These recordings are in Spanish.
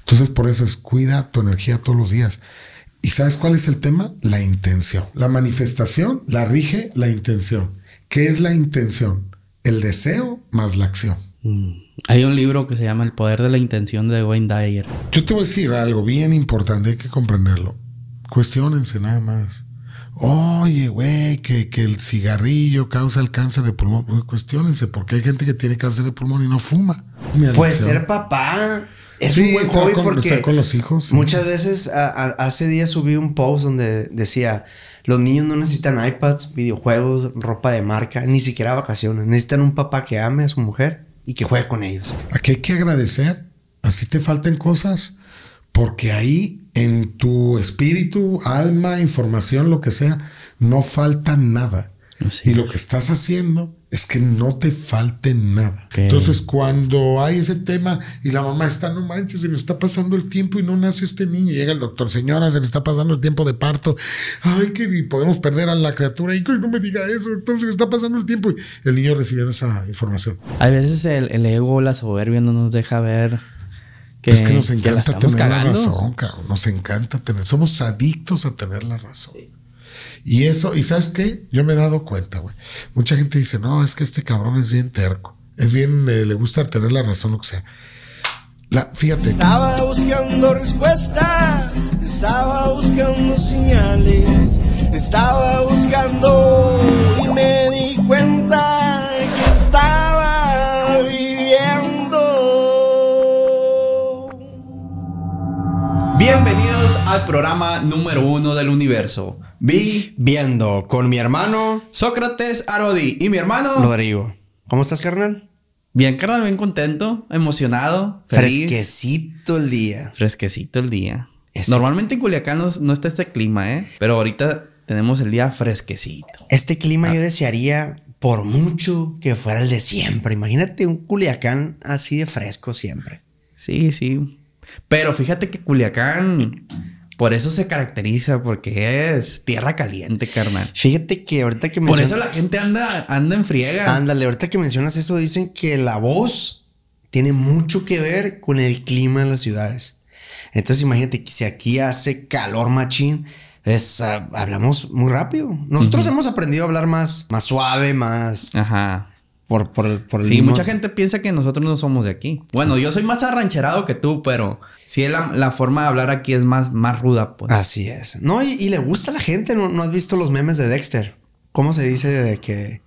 Entonces, por eso es cuida tu energía todos los días. ¿Y sabes cuál es el tema? La intención. La manifestación la rige la intención. ¿Qué es la intención? El deseo más la acción. Mm. Hay un libro que se llama El poder de la intención de Wayne Dyer. Yo te voy a decir algo bien importante, hay que comprenderlo. Cuestiónense nada más. Oye, güey, que, que, el cigarrillo causa el cáncer de pulmón. cuestiónense, porque hay gente que tiene cáncer de pulmón y no fuma. Puede ser papá es un buen hobby porque muchas veces hace días subí un post donde decía los niños no necesitan iPads, videojuegos, ropa de marca, ni siquiera vacaciones. Necesitan un papá que ame a su mujer y que juegue con ellos. Aquí hay que agradecer, así te falten cosas, porque ahí en tu espíritu, alma, información, lo que sea, no falta nada y lo que estás haciendo es que no te falte nada. Entonces, cuando hay ese tema y la mamá está, no manches, se me está pasando el tiempo y no nace este niño, llega el doctor, señora, se le está pasando el tiempo de parto, ay, que podemos perder a la criatura, y no me diga eso, entonces se está pasando el tiempo, y el niño recibiendo esa información. A veces el, ego, la soberbia no nos deja ver que, es que nos encanta tener la razón, cabrón. Nos encanta tener, somos adictos a tener la razón. Y eso, y sabes qué, yo me he dado cuenta, güey. Mucha gente dice, no, es que este cabrón es bien terco. Es bien, eh, le gusta tener la razón, o sea. La, fíjate. Estaba buscando respuestas, estaba buscando señales, estaba buscando y me di cuenta que estaba viviendo. Bienvenidos al programa número uno del universo. Vi viendo con mi hermano Sócrates Arodi y mi hermano Rodrigo. ¿Cómo estás, carnal? Bien, carnal, bien contento, emocionado, feliz. Fresquecito el día. Fresquecito el día. Normalmente en Culiacán no, está este clima, ¿eh? Pero ahorita tenemos el día fresquecito. Este clima ah. yo desearía por mucho que fuera el de siempre. Imagínate un Culiacán así de fresco siempre. Sí, sí. Pero fíjate que Culiacán por eso se caracteriza, porque es tierra caliente, carnal. Fíjate que ahorita que mencionas. Por eso la gente anda, anda en friega. Ándale, ahorita que mencionas eso, dicen que la voz tiene mucho que ver con el clima de las ciudades. Entonces, imagínate que si aquí hace calor machín, es, pues, ah, hablamos muy rápido. Nosotros hemos aprendido a hablar más, más suave, más. Ajá. Por, por, sí, mucha gente piensa que nosotros no somos de aquí. Bueno, yo soy más arrancherado que tú, pero sí la, forma de hablar aquí es más, más ruda, pues. Así es. No, y, le gusta a la gente. ¿No, has visto los memes de Dexter? ¿Cómo se dice de que...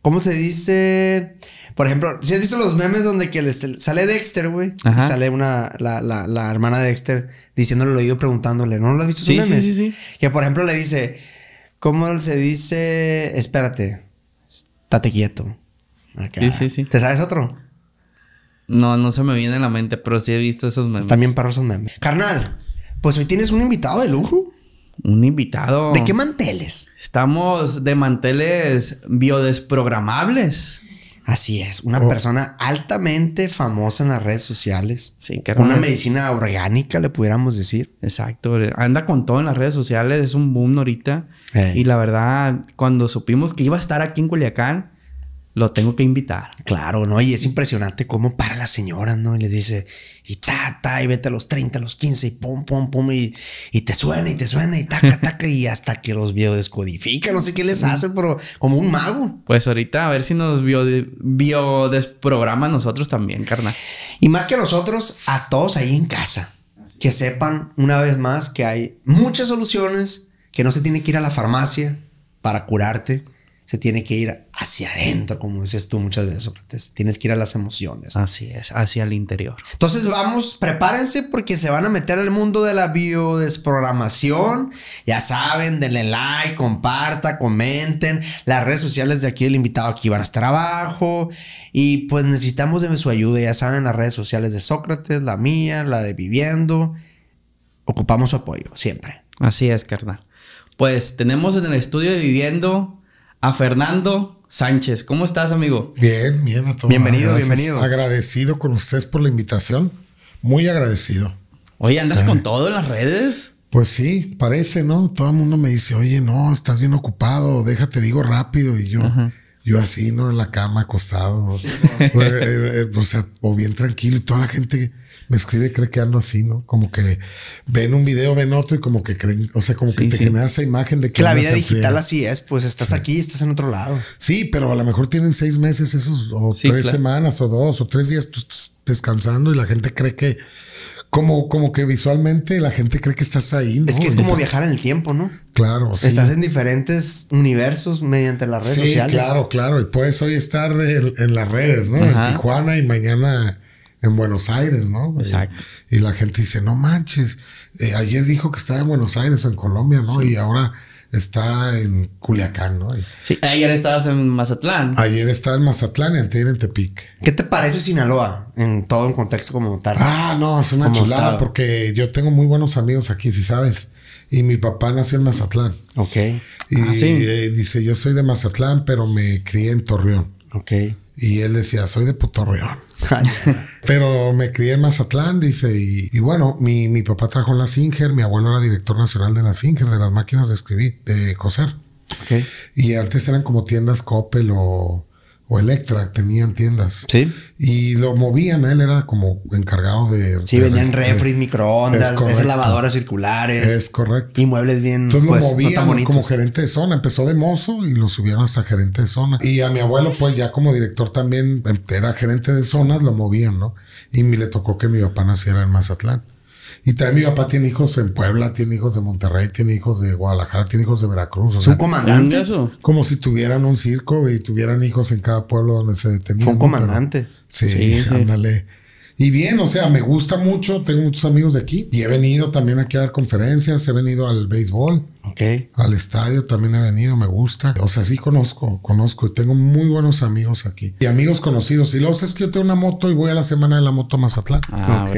¿Cómo se dice? Por ejemplo, si has visto los memes donde que sale Dexter, güey. Sale una, la, hermana de Dexter diciéndole lo oído preguntándole. ¿No lo has visto sí, esos memes? Sí, sí, sí. Que por ejemplo le dice, ¿cómo se dice? Espérate, estate quieto. Sí, sí, sí. ¿Te sabes otro? No, no se me viene a la mente, pero sí he visto esos memes. También para esos memes. Carnal, pues hoy tienes un invitado de lujo. Un invitado. ¿De qué manteles? Estamos de manteles biodesprogramables. Así es, una oh. persona altamente famosa en las redes sociales. Sí, carnal. Una medicina orgánica, le pudiéramos decir. Exacto, anda con todo en las redes sociales, es un boom ahorita. Y la verdad, cuando supimos que iba a estar aquí en Culiacán, lo tengo que invitar. Claro, ¿no? Y es impresionante cómo para las señoras, ¿no? Y les dice, y ta, ta, y vete a los 30, a los 15, y pum, pum, pum, y, y te suena, y te suena, y taca, taca, y hasta que los biodescodifica, no sé qué les hace, pero como un mago. Pues ahorita a ver si nos biodesprograma bio nosotros también, carnal. Y más que a nosotros, a todos ahí en casa, que sepan una vez más que hay muchas soluciones, que no se tiene que ir a la farmacia para curarte se tiene que ir hacia adentro, como dices tú muchas veces, Sócrates. Tienes que ir a las emociones. Así es, hacia el interior. Entonces vamos, prepárense porque se van a meter al mundo de la biodesprogramación. Ya saben, denle like, comparta, comenten. Las redes sociales de aquí, el invitado aquí van a estar abajo. Y pues necesitamos de su ayuda. Ya saben, las redes sociales de Sócrates, la mía, la de Viviendo. Ocupamos su apoyo, siempre. Así es, carnal. Pues tenemos en el estudio de Viviendo a Fernando Sánchez. ¿Cómo estás, amigo? Bien, bien a todos. Bienvenido, bienvenido. Agradecido con ustedes por la invitación. Muy agradecido. Oye, ¿andas ah. con todo en las redes? Pues sí, parece, ¿no? Todo el mundo me dice, oye, no, estás bien ocupado, déjate, digo rápido. Y yo, yo así, ¿no? En la cama, acostado. Eh, eh, eh, o sea, o bien tranquilo. Y toda la gente me escribe, cree que ando así, ¿no? Como que ven un video, ven otro y como que creen, o sea, como que te genera esa imagen de que... que la vida digital así es, pues estás aquí, estás en otro lado. Sí, pero a lo mejor tienen seis meses esos, o tres semanas, o dos, o tres días tú estás descansando y la gente cree que... Como, como que visualmente la gente cree que estás ahí. Es que es como viajar en el tiempo, ¿no? Claro. Estás en diferentes universos mediante las redes sociales. Claro, claro. Y puedes hoy estar en, las redes, ¿no? En Tijuana y mañana en Buenos Aires, ¿no? Exacto. Y, la gente dice, no manches, eh, ayer dijo que estaba en Buenos Aires o en Colombia, ¿no? Y ahora está en Culiacán, ¿no? Sí, ayer estabas en Mazatlán. Ayer estaba en Mazatlán y antes en Tepic. ¿Qué te parece Sinaloa en todo el contexto como tal? Ah, no, es una chulada porque yo tengo muy buenos amigos aquí, si sabes. Y mi papá nació en Mazatlán. Ok. Y ah, eh, dice, yo soy de Mazatlán, pero me crié en Torreón. Ok. Y él decía, soy de Putorreón. Pero me crié en Mazatlán, dice. Y, bueno, mi, mi, papá trajo la Singer, mi abuelo era director nacional de la Singer, de las máquinas de escribir, de coser. Y antes eran como tiendas Coppel o o Electra tenían tiendas. Sí. Y lo movían, él era como encargado de. Sí, venían refres, microondas, esas lavadoras circulares. Es correcto. Y muebles bien. Entonces lo pues, movían como gerente de zona. Empezó de mozo y lo subieron hasta gerente de zona. Y a mi abuelo, pues ya como director también em, era gerente de zonas, lo movían, ¿no? Y me le tocó que mi papá naciera en Mazatlán. Y también mi papá tiene hijos en Puebla, tiene hijos de Monterrey, tiene hijos de Guadalajara, tiene hijos de Veracruz. ¿Son comandantes ¿Mm? Como si tuvieran un circo y tuvieran hijos en cada pueblo donde se detenían. Fue un comandante. sí, ándale. Y bien, o sea, me gusta mucho, tengo muchos amigos de aquí y he venido también aquí a dar conferencias, he venido al béisbol, al estadio también he venido, me gusta. O sea, sí conozco, conozco y tengo muy buenos amigos aquí. Y amigos conocidos. Y los es que yo tengo una moto y voy a la semana de la moto a Mazatlán. Ah,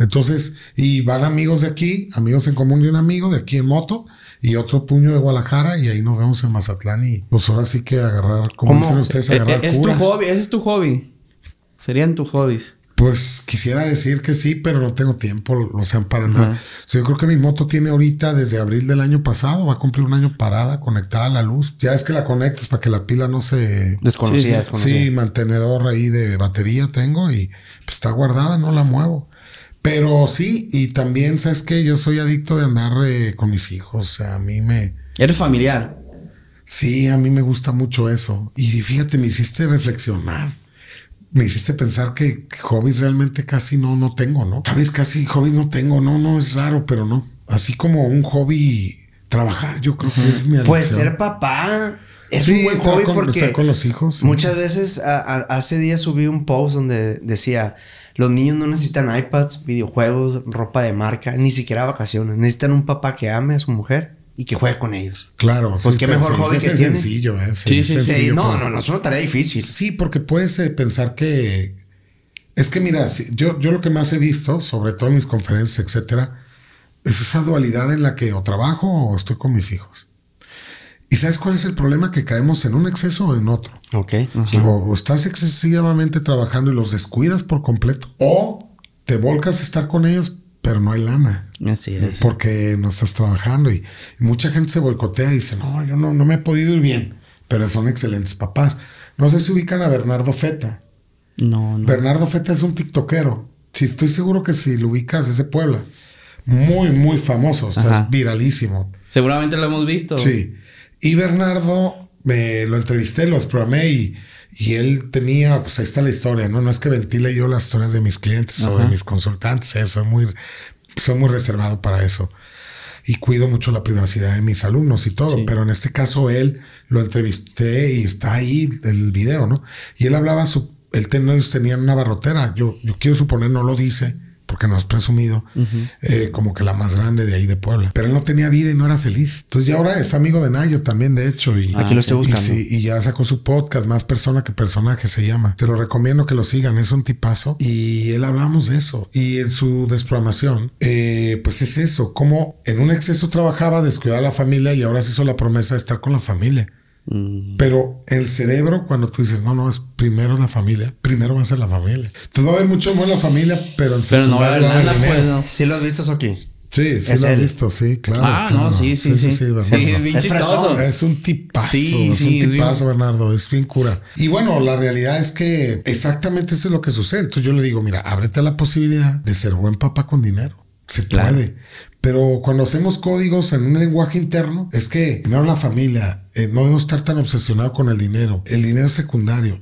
Entonces, y van amigos de aquí, amigos en común y un amigo de aquí en moto y otro puño de Guadalajara y ahí nos vemos en Mazatlán y pues ahora sí que agarrar, como dicen ustedes, agarrar. Es, eh, eh, es tu hobby, ese es tu hobby. Serían tus hobbies. Pues quisiera decir que sí, pero no tengo tiempo, o sea, para nada. yo creo que mi moto tiene ahorita desde abril del año pasado, va a cumplir un año parada, conectada a la luz. Ya es que la conectas para que la pila no se... Desconocida, sí, desconocida. Sí, mantenedor ahí de batería tengo y pues, está guardada, no la muevo. Pero sí, y también, ¿sabes que Yo soy adicto de andar eh, con mis hijos, o sea, a mí me... Eres familiar. Sí, a mí me gusta mucho eso. Y fíjate, me hiciste reflexionar me hiciste pensar que hobbies realmente casi no, no tengo, ¿no? Sabes, casi hobbies no tengo, no, no, es raro, pero no. Así como un hobby trabajar, yo creo que es mi pues adicción. Pues ser papá. Es un buen hobby porque con los hijos. Muchas veces, hace días subí un post donde decía, los niños no necesitan iPads, videojuegos, ropa de marca, ni siquiera vacaciones. Necesitan un papá que ame a su mujer y que juegue con ellos. Claro. Pues qué mejor joven que tiene. Sencillo, ¿eh? sí, sí, sí. No, no, no, es una tarea difícil. Sí, porque puedes eh, pensar que... Es que mira, yo, yo lo que más he visto, sobre todo en mis conferencias, etcétera, es esa dualidad en la que o trabajo o estoy con mis hijos. ¿Y sabes cuál es el problema? Que caemos en un exceso o en otro. Ok. o, estás excesivamente trabajando y los descuidas por completo. O te volcas a estar con ellos pero no hay lana. Así es. Porque no estás trabajando y, mucha gente se boicotea y dice, no, yo no, no me he podido ir bien, pero son excelentes papás. No sé si ubican a Bernardo Feta. No, no. Bernardo Feta es un tiktokero. Sí, estoy seguro que si lo ubicas, ese Puebla. Muy, muy famoso, o sea, es viralísimo. Seguramente lo hemos visto. Sí. Y Bernardo, me lo entrevisté, lo programé y y él tenía, pues ahí está la historia, ¿no? No es que ventile yo las historias de mis clientes o de mis consultantes, eh, soy muy, soy muy reservado para eso. Y cuido mucho la privacidad de mis alumnos y todo, pero en este caso él lo entrevisté y está ahí el video, ¿no? Y él hablaba, su, él ten, ellos una barrotera, yo, yo quiero suponer no lo dice, porque nos has presumido, eh, como que la más grande de ahí de Puebla. Pero él no tenía vida y no era feliz. Entonces ya ahora es amigo de Nayo también, de hecho. Y, Aquí lo estoy buscando. Y, y, ya sacó su podcast, Más Persona que Personaje se llama. Se lo recomiendo que lo sigan, es un tipazo. Y él hablamos de eso. Y en su desprogramación, eh, pues es eso, como en un exceso trabajaba, descuidaba a la familia y ahora se hizo la promesa de estar con la familia. Mm. Pero el cerebro, cuando tú dices, no, no, es primero la familia, primero va a ser la familia. Entonces va a haber mucho amor en la familia, pero en Pero no va a haber nada, pues Sí lo has visto aquí. Sí, sí lo has visto, sí, claro. Ah, no, sí, sí, sí. Sí, sí, sí es, un tipazo, es un tipazo, Bernardo, es bien cura. Y bueno, la realidad es que exactamente eso es lo que sucede. Entonces yo le digo, mira, ábrete la posibilidad de ser buen papá con dinero. Se puede, pero cuando hacemos códigos en un lenguaje interno, es que primero la familia, eh, no debemos estar tan obsesionado con el dinero. El dinero es secundario.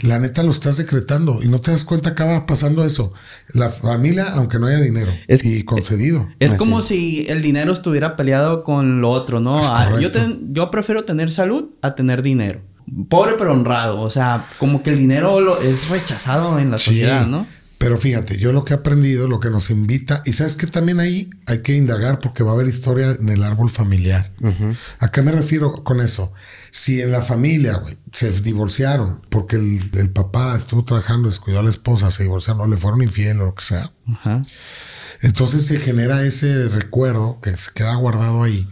La neta lo estás decretando y no te das cuenta, acaba pasando eso. La familia, aunque no haya dinero, y concedido. Es como si el dinero estuviera peleado con lo otro, ¿no? Ah, yo, yo prefiero tener salud a tener dinero pobre pero honrado. O sea, como que el dinero es rechazado en la sociedad, ¿no? Pero fíjate, yo lo que he aprendido, lo que nos invita, y sabes que también ahí hay que indagar porque va a haber historia en el árbol familiar. ¿A qué me refiero con eso? Si en la familia, se divorciaron porque el, papá estuvo trabajando, descuidó a la esposa, se divorciaron le fueron infiel o lo que sea. Entonces se genera ese recuerdo que se queda guardado ahí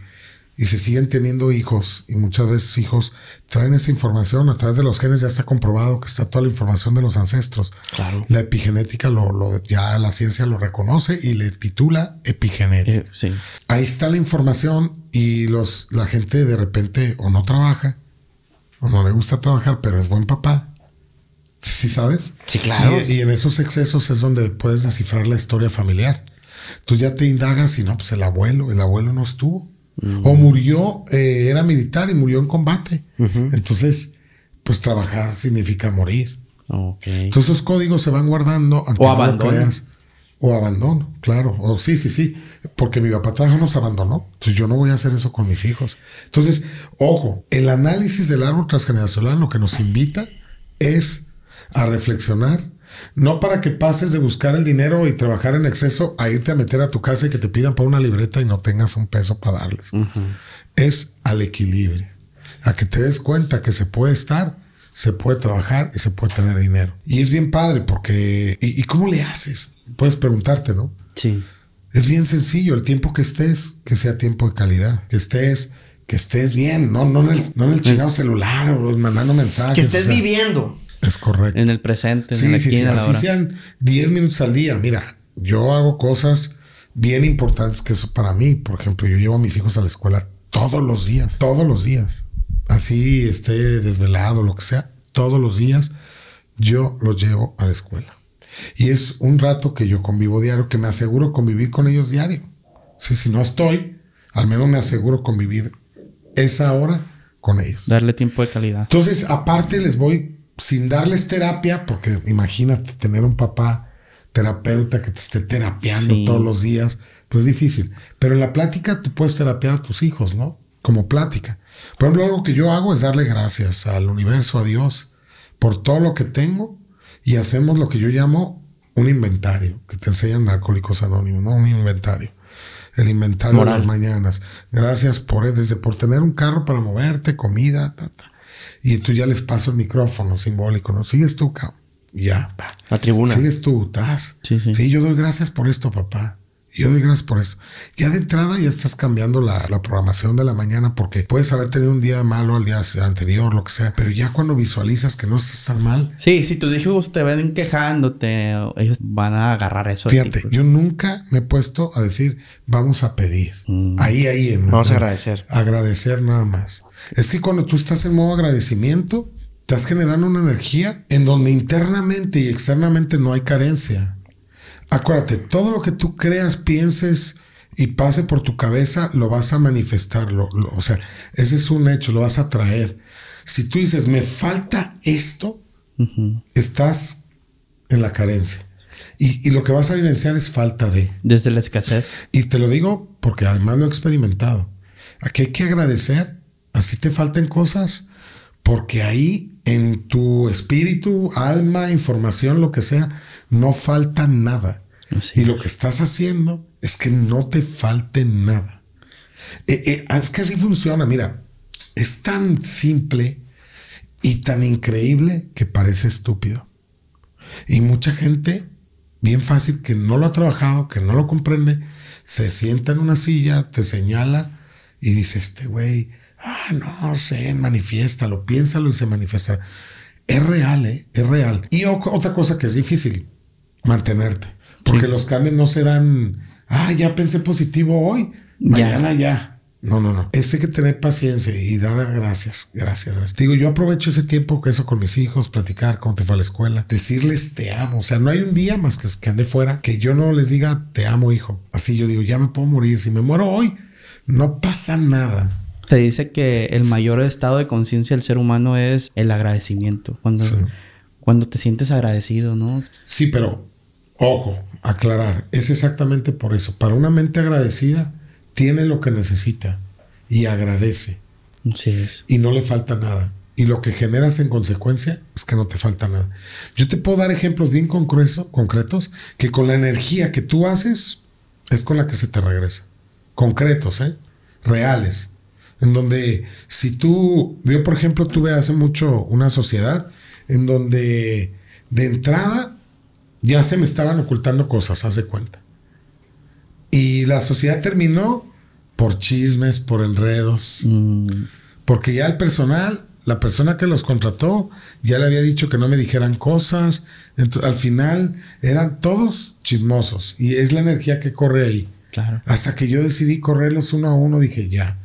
y se siguen teniendo hijos y muchas veces hijos traen esa información a través de los genes ya está comprobado que está toda la información de los ancestros claro la epigenética lo, ya la ciencia lo reconoce y le titula epigenética eh, ahí está la información y los la gente de repente o no trabaja o no le gusta trabajar pero es buen papá ¿Sí sabes? Sí, claro. Y, y en esos excesos es donde puedes descifrar la historia familiar. Tú ya te indagas y no, pues el abuelo, el abuelo no estuvo o murió, eh, era militar y murió en combate. Entonces, pues trabajar significa morir. Entonces, esos códigos se van guardando. o abandono. o abandono, claro. O sí, sí, sí. Porque mi papá trabaja los abandonó. Entonces, yo no voy a hacer eso con mis hijos. Entonces, ojo, el análisis del árbol transgeneracional lo que nos invita es a reflexionar no para que pases de buscar el dinero y trabajar en exceso a irte a meter a tu casa y que te pidan por una libreta y no tengas un peso para darles. Es al equilibrio. A que te des cuenta que se puede estar, se puede trabajar y se puede tener dinero. Y es bien padre porque... ¿Y, cómo le haces? Puedes preguntarte, ¿no? Sí. Es bien sencillo. El tiempo que estés, que sea tiempo de calidad. Que estés que estés bien, no, no en el, no el mm. chingado celular o mandando mensajes. Que estés viviendo. Es correcto. En el presente, en el así sean 10 minutos al día. Mira, yo hago cosas bien importantes que eso para mí. Por ejemplo, yo llevo a mis hijos a la escuela todos los días, todos los días. Así esté desvelado, lo que sea, todos los días yo los llevo a la escuela. Y es un rato que yo convivo diario, que me aseguro convivir con ellos diario. Si, si no estoy, al menos me aseguro convivir esa hora con ellos. Darle tiempo de calidad. Entonces, aparte les voy sin darles terapia, porque imagínate tener un papá terapeuta que te esté terapeando todos los días, pues es difícil. Pero en la plática tú puedes terapear a tus hijos, ¿no? Como plática. Por ejemplo, algo que yo hago es darle gracias al universo, a Dios, por todo lo que tengo y hacemos lo que yo llamo un inventario, que te enseñan alcohólicos anónimos, ¿no? Un inventario. El inventario de las mañanas. Gracias por desde por tener un carro para moverte, comida, ta, ta. Y entonces ya les paso el micrófono simbólico, ¿no? Sigues tú, cabrón. Ya, La tribuna. Sigues tú, estás. Sí, sí. sí, yo doy gracias por esto, papá. Yo doy gracias por esto. Ya de entrada ya estás cambiando la, programación de la mañana porque puedes haber tenido un día malo al día anterior, lo que sea, pero ya cuando visualizas que no estás tan mal. Sí, si tus hijos te ven quejándote, ellos van a agarrar eso. Fíjate, pues. yo nunca me he puesto a decir, vamos a pedir. Mm. Ahí, ahí. En vamos a agradecer. Agradecer nada más. Es que cuando tú estás en modo agradecimiento, estás generando una energía en donde internamente y externamente no hay carencia. Acuérdate, todo lo que tú creas, pienses y pase por tu cabeza, lo vas a manifestar. o sea, ese es un hecho, lo vas a traer. Si tú dices, me falta esto, estás en la carencia. Y, y, lo que vas a vivenciar es falta de. Desde la escasez. Y te lo digo porque además lo he experimentado. Aquí hay que agradecer así te falten cosas, porque ahí en tu espíritu, alma, información, lo que sea, no falta nada. y lo que estás haciendo es que no te falte nada. Eh, eh, ah, es que así funciona, mira, es tan simple y tan increíble que parece estúpido. Y mucha gente, bien fácil, que no lo ha trabajado, que no lo comprende, se sienta en una silla, te señala y dice, este güey, Ah, no sé, manifiéstalo, piénsalo y se manifiesta. Es real, ¿eh? es real. Y otra cosa que es difícil, mantenerte. Porque los cambios no serán... ah, ya pensé positivo hoy, mañana ya. No, no, no. Es hay que tener paciencia y dar gracias, gracias, gracias. Digo, yo aprovecho ese tiempo que eso con mis hijos, platicar cómo te fue a la escuela, decirles te amo. O sea, no hay un día más que, que ande fuera que yo no les diga te amo, hijo. Así yo digo, ya me puedo morir. Si me muero hoy, no pasa nada te dice que el mayor estado de conciencia del ser humano es el agradecimiento. Cuando, cuando te sientes agradecido, ¿no? Sí, pero ojo, aclarar, es exactamente por eso. Para una mente agradecida, tiene lo que necesita y agradece. Sí Y no le falta nada. Y lo que generas en consecuencia es que no te falta nada. Yo te puedo dar ejemplos bien concretos que con la energía que tú haces es con la que se te regresa. Concretos, ¿eh? Reales en donde si tú, yo por ejemplo tuve hace mucho una sociedad en donde de entrada ya se me estaban ocultando cosas, haz de cuenta. Y la sociedad terminó por chismes, por enredos, mm. porque ya el personal, la persona que los contrató, ya le había dicho que no me dijeran cosas, al final eran todos chismosos y es la energía que corre ahí. Claro. Hasta que yo decidí correrlos uno a uno, dije, ya,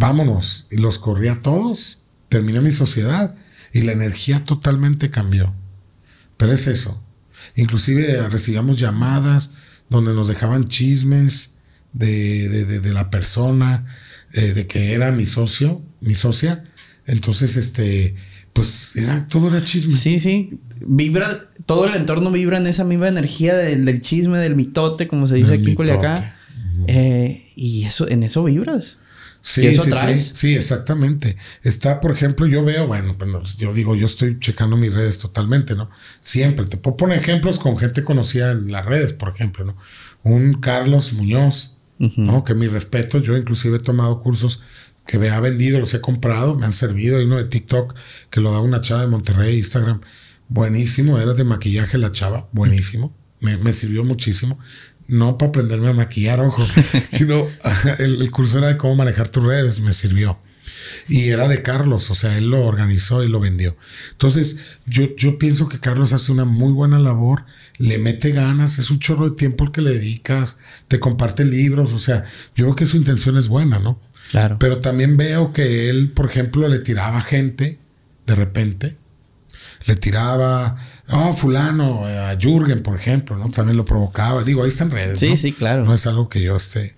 vámonos. Y los corrí a todos, terminé mi sociedad y la energía totalmente cambió. Pero es eso. Inclusive recibíamos llamadas donde nos dejaban chismes de, la persona, eh, de que era mi socio, mi socia. Entonces, este, pues era, todo era chisme. Sí, sí. Vibra, todo el entorno vibra en esa misma energía del, chisme, del mitote, como se dice aquí en Culiacán. Eh, y eso, en eso vibras. Sí, sí, sí, exactamente. Está, por ejemplo, yo veo, bueno, yo digo, yo estoy checando mis redes totalmente, ¿no? Siempre. Te puedo poner ejemplos con gente conocida en las redes, por ejemplo, ¿no? Un Carlos Muñoz, ¿no? Que mi respeto, yo inclusive he tomado cursos que me ha vendido, los he comprado, me han servido. Hay uno de TikTok que lo da una chava de Monterrey, Instagram. Buenísimo, era de maquillaje la chava, buenísimo. Me, me, sirvió muchísimo no para aprenderme a maquillar, ojos, sino el, curso era de cómo manejar tus redes, me sirvió. Y era de Carlos, o sea, él lo organizó y lo vendió. Entonces, yo, yo pienso que Carlos hace una muy buena labor, le mete ganas, es un chorro de tiempo el que le dedicas, te comparte libros, o sea, yo creo que su intención es buena, ¿no? Claro. Pero también veo que él, por ejemplo, le tiraba gente de repente, le tiraba, Oh, fulano, eh, a Jürgen, por ejemplo, ¿no? También lo provocaba. Digo, ahí está en redes. Sí, ¿no? sí, claro. No es algo que yo esté.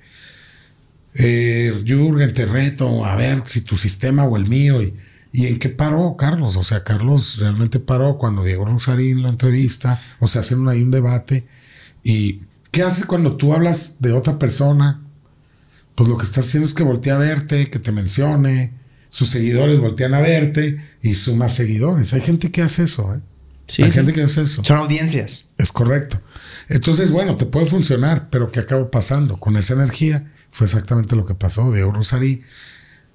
Eh, Jürgen, te reto, a ver si tu sistema o el mío. Y, ¿Y en qué paró Carlos? O sea, Carlos realmente paró cuando Diego Rosarín lo entrevista, o sea, hacen ahí un debate. ¿Y qué hace cuando tú hablas de otra persona? Pues lo que estás haciendo es que voltea a verte, que te mencione, sus seguidores voltean a verte y sumas seguidores. Hay gente que hace eso, ¿eh? Hay gente que hace eso. Son audiencias. Es correcto. Entonces, bueno, te puede funcionar, pero ¿qué acabó pasando? Con esa energía fue exactamente lo que pasó. Diego Rosarín,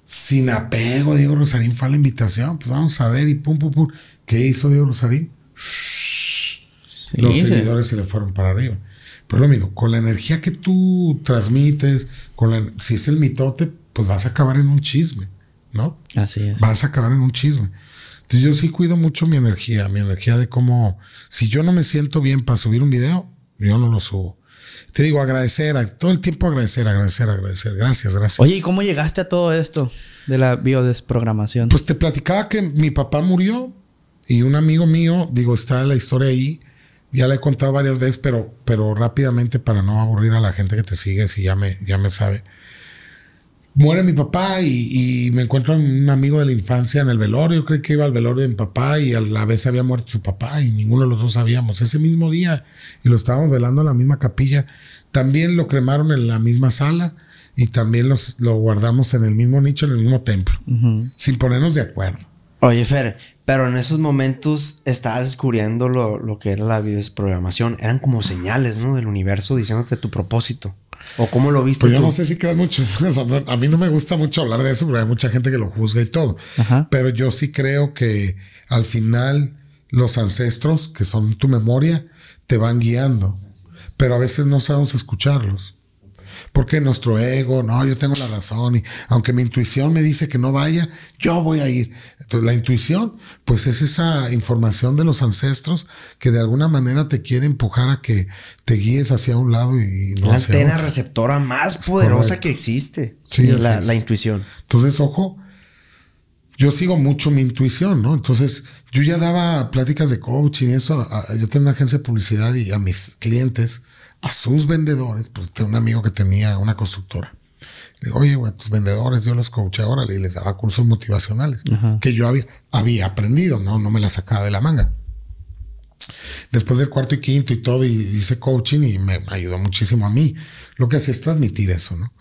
sin apego, Diego Rosarín fue a la invitación, pues vamos a ver y pum, pum, pum. ¿Qué hizo Diego Rosarín? Los seguidores se le fueron para arriba. Pero lo mismo, con la energía que tú transmites, con si es el mitote, pues vas a acabar en un chisme, ¿no? Así es. Vas a acabar en un chisme. Entonces yo sí cuido mucho mi energía, mi energía de cómo, si yo no me siento bien para subir un video, yo no lo subo. Te digo, agradecer, todo el tiempo agradecer, agradecer, agradecer. Gracias, gracias. Oye, ¿y cómo llegaste a todo esto de la biodesprogramación? Pues te platicaba que mi papá murió y un amigo mío, digo, está la historia ahí, ya la he contado varias veces, pero, pero rápidamente para no aburrir a la gente que te sigue, si ya me, ya me sabe muere mi papá y, me encuentro un amigo de la infancia en el velorio. Yo Creo que iba al velorio de mi papá y a la vez había muerto su papá y ninguno de los dos sabíamos. Ese mismo día y lo estábamos velando en la misma capilla. También lo cremaron en la misma sala y también los, lo guardamos en el mismo nicho, en el mismo templo, sin ponernos de acuerdo. Oye, Fer, pero en esos momentos estabas descubriendo lo, que era la desprogramación. Eran como señales, ¿no? Del universo diciéndote tu propósito. ¿O cómo lo viste? Pues yo no sé si quedan muchos. a mí no me gusta mucho hablar de eso, porque hay mucha gente que lo juzga y todo. Pero yo sí creo que al final los ancestros, que son tu memoria, te van guiando. Pero a veces no sabemos escucharlos porque nuestro ego, no, yo tengo la razón y aunque mi intuición me dice que no vaya, yo voy a ir. Entonces la intuición, pues es esa información de los ancestros que de alguna manera te quiere empujar a que te guíes hacia un lado y La antena receptora más poderosa que existe. Sí, eh, la, la intuición. Entonces, ojo, yo sigo mucho mi intuición, ¿no? Entonces, yo ya daba pláticas de coaching y eso. yo tengo una agencia de publicidad y a mis clientes a sus vendedores, pues tengo un amigo que tenía una constructora. Le digo, oye, güey, tus vendedores, yo los coaché ahora y les daba cursos motivacionales que yo había, aprendido, no, no me la sacaba de la manga. Después del cuarto y quinto y todo, y hice coaching y me ayudó muchísimo a mí. Lo que hacía es transmitir eso, ¿no?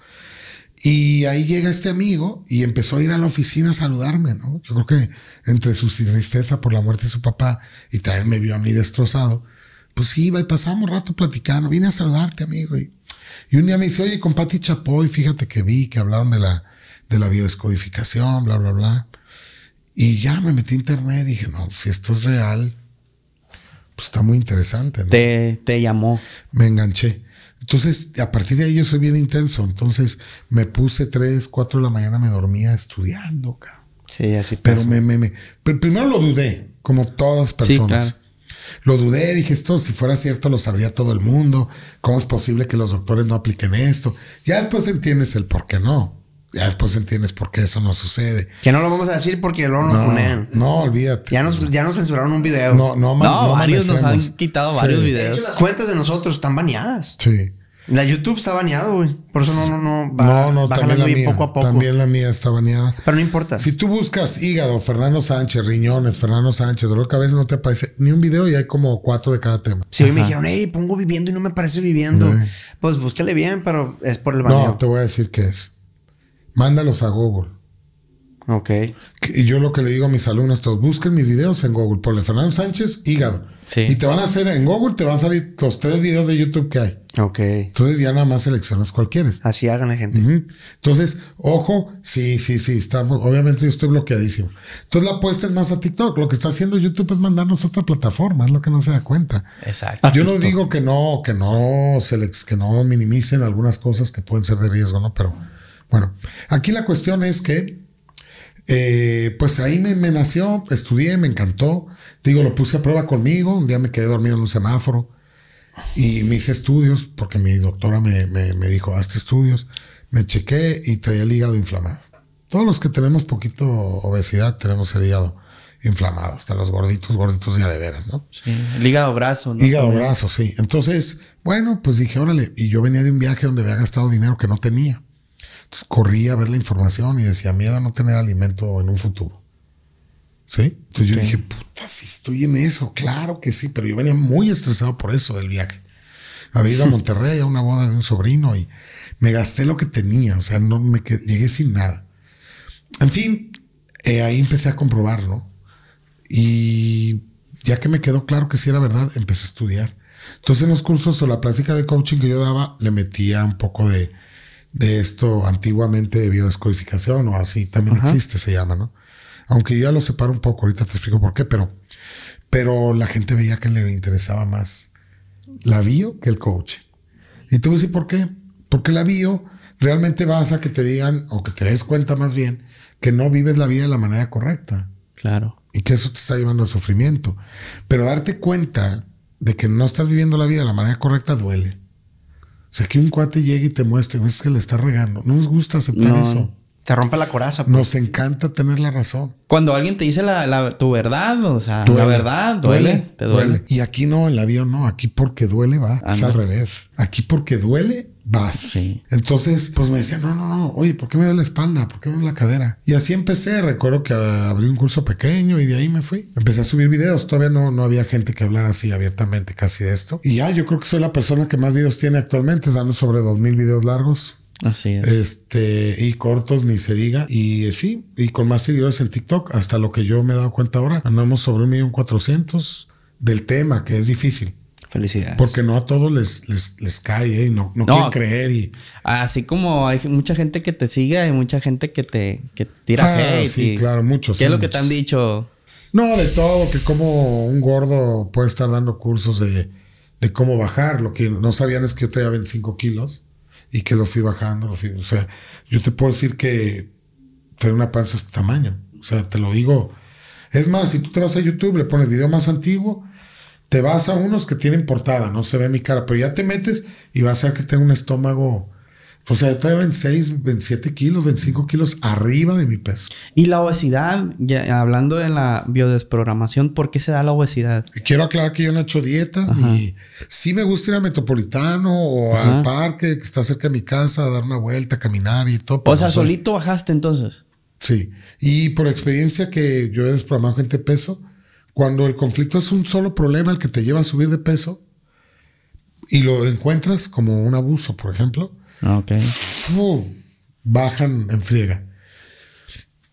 Y ahí llega este amigo y empezó a ir a la oficina a saludarme, ¿no? Yo creo que entre su tristeza por la muerte de su papá y también me vio a mí destrozado, pues iba y pasamos rato platicando, vine a saludarte, amigo. Y, un día me dice, oye, con Pati Chapoy, fíjate que vi que hablaron de la, de la biodescodificación, bla, bla, bla. Y ya me metí a internet y dije, no, si esto es real, pues está muy interesante. Te, te llamó. Me enganché. Entonces, a partir de ahí yo soy bien intenso. Entonces, me puse 3, 4 de la mañana, me dormía estudiando, cabrón. Sí, así Pero me, me, me. Pero primero lo dudé, como todas personas. Sí, lo dudé, dije esto, si fuera cierto lo sabría todo el mundo, ¿cómo es posible que los doctores no apliquen esto? Ya después entiendes el por qué no, ya después entiendes por qué eso no sucede. Que no lo vamos a decir porque luego nos no, No, olvídate. Ya nos, ya nos censuraron un video. No, no, no, no varios nos han quitado varios videos. De hecho, las cuentas de nosotros están baneadas. Sí. La YouTube está baneado, güey. Por eso no, no, no. no, no, también la mía. También la mía está baneada. Pero no importa. Si tú buscas hígado, Fernando Sánchez, riñones, Fernando Sánchez, dolor a veces no te aparece ni un video y hay como cuatro de cada tema. Sí, me dijeron, hey, pongo viviendo y no me parece viviendo. Pues búscale bien, pero es por el baneo. No, te voy a decir qué es. Mándalos a Google. Ok. Y yo lo que le digo a mis alumnos, todos busquen mis videos en Google. Ponle Fernando Sánchez, hígado y te van a hacer en Google, te van a salir los tres videos de YouTube que hay. Ok. Entonces ya nada más seleccionas cualquiera. Así hagan la gente. Entonces, ojo, sí, sí, sí, está, obviamente yo estoy bloqueadísimo. Entonces la apuesta es más a TikTok. Lo que está haciendo YouTube es mandarnos otra plataforma, es lo que no se da cuenta. Exacto. Yo no digo que no, que no, que no minimicen algunas cosas que pueden ser de riesgo, ¿no? Pero bueno, aquí la cuestión es que eh, pues ahí me, nació, estudié, me encantó. digo, lo puse a prueba conmigo. Un día me quedé dormido en un semáforo y me hice estudios porque mi doctora me, me, me dijo, hazte estudios. Me chequé y traía el hígado inflamado. Todos los que tenemos poquito obesidad tenemos el hígado inflamado, hasta los gorditos, gorditos ya de veras, ¿no? Sí, el hígado brazo. ¿no? Hígado brazo, sí. Entonces, bueno, pues dije, órale, y yo venía de un viaje donde había gastado dinero que no tenía corría a ver la información y decía miedo a no tener alimento en un futuro. ¿Sí? Entonces yo dije, puta, si estoy en eso, claro que sí, pero yo venía muy estresado por eso del viaje. Había ido a Monterrey a una boda de un sobrino y me gasté lo que tenía, o sea, no me llegué sin nada. En fin, eh, ahí empecé a comprobarlo ¿no? y ya que me quedó claro que sí era verdad, empecé a estudiar. Entonces en los cursos o la plática de coaching que yo daba, le metía un poco de de esto antiguamente de biodescodificación o así también existe, se llama, ¿no? Aunque yo ya lo separo un poco, ahorita te explico por qué, pero, pero la gente veía que le interesaba más la bio que el coaching. Y tú dices, por qué. Porque la bio realmente vas a que te digan o que te des cuenta más bien que no vives la vida de la manera correcta. Claro. Y que eso te está llevando al sufrimiento. Pero darte cuenta de que no estás viviendo la vida de la manera correcta duele. O sea, que un cuate llegue y te muestre, ves que le está regando. No nos gusta aceptar eso. Te rompe la coraza. Pues. Nos encanta tener la razón. Cuando alguien te dice la, tu verdad, o sea, la verdad duele, te duele. Y aquí no, el avión no, aquí porque duele va, es al revés. Aquí porque duele vas. Sí. Entonces, pues me decía, no, no, no, oye, ¿por qué me duele la espalda? ¿Por qué me duele la cadera? Y así empecé. Recuerdo que ah, abrí un curso pequeño y de ahí me fui. Empecé a subir videos. Todavía no, no había gente que hablar así abiertamente casi de esto. Y ya, yo creo que soy la persona que más videos tiene actualmente, dando sobre dos mil videos largos. Así es. Este, y cortos, ni se diga. Y eh, sí, y con más seguidores en TikTok, hasta lo que yo me he dado cuenta ahora, andamos sobre un millón cuatrocientos del tema, que es difícil. Felicidades. Porque no a todos les, les, cae, ¿eh? y no, no, creer. Y... Así como hay mucha gente que te sigue, hay mucha gente que te que tira ah, hate Sí, claro, muchos. ¿Qué es lo que te han dicho? No, de todo, que como un gordo puede estar dando cursos de, de cómo bajar. Lo que no sabían es que yo tenía 25 kilos y que lo fui bajando, lo fui, o sea, yo te puedo decir que tener una panza de este tamaño, o sea, te lo digo. Es más, si tú te vas a YouTube, le pones video más antiguo, te vas a unos que tienen portada, no se ve mi cara, pero ya te metes y vas a ser que tengo un estómago o sea, yo traía 26, 27 kilos, 25 kilos arriba de mi peso. Y la obesidad, hablando de la biodesprogramación, ¿por qué se da la obesidad? Quiero aclarar que yo no he hecho dietas sí me gusta ir a metropolitano o al parque que está cerca de mi casa a dar una vuelta, caminar y todo. O sea, solito bajaste entonces. Sí. Y por experiencia que yo he desprogramado gente de peso, cuando el conflicto es un solo problema el que te lleva a subir de peso y lo encuentras como un abuso, por ejemplo Ah, bajan en friega.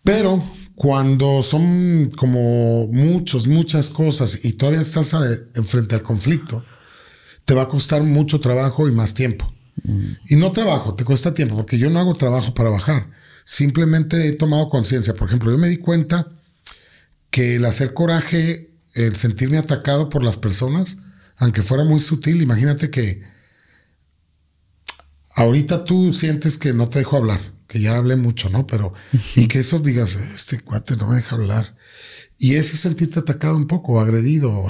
Pero cuando son como muchos, muchas cosas y todavía estás enfrente al conflicto, te va a costar mucho trabajo y más tiempo. Mm. Y no trabajo, te cuesta tiempo, porque yo no hago trabajo para bajar. Simplemente he tomado conciencia. Por ejemplo, yo me di cuenta que el hacer coraje, el sentirme atacado por las personas, aunque fuera muy sutil, imagínate que Ahorita tú sientes que no te dejo hablar, que ya hablé mucho, ¿no? Pero, y que eso digas, este cuate no me deja hablar. Y ese sentirte atacado un poco, agredido.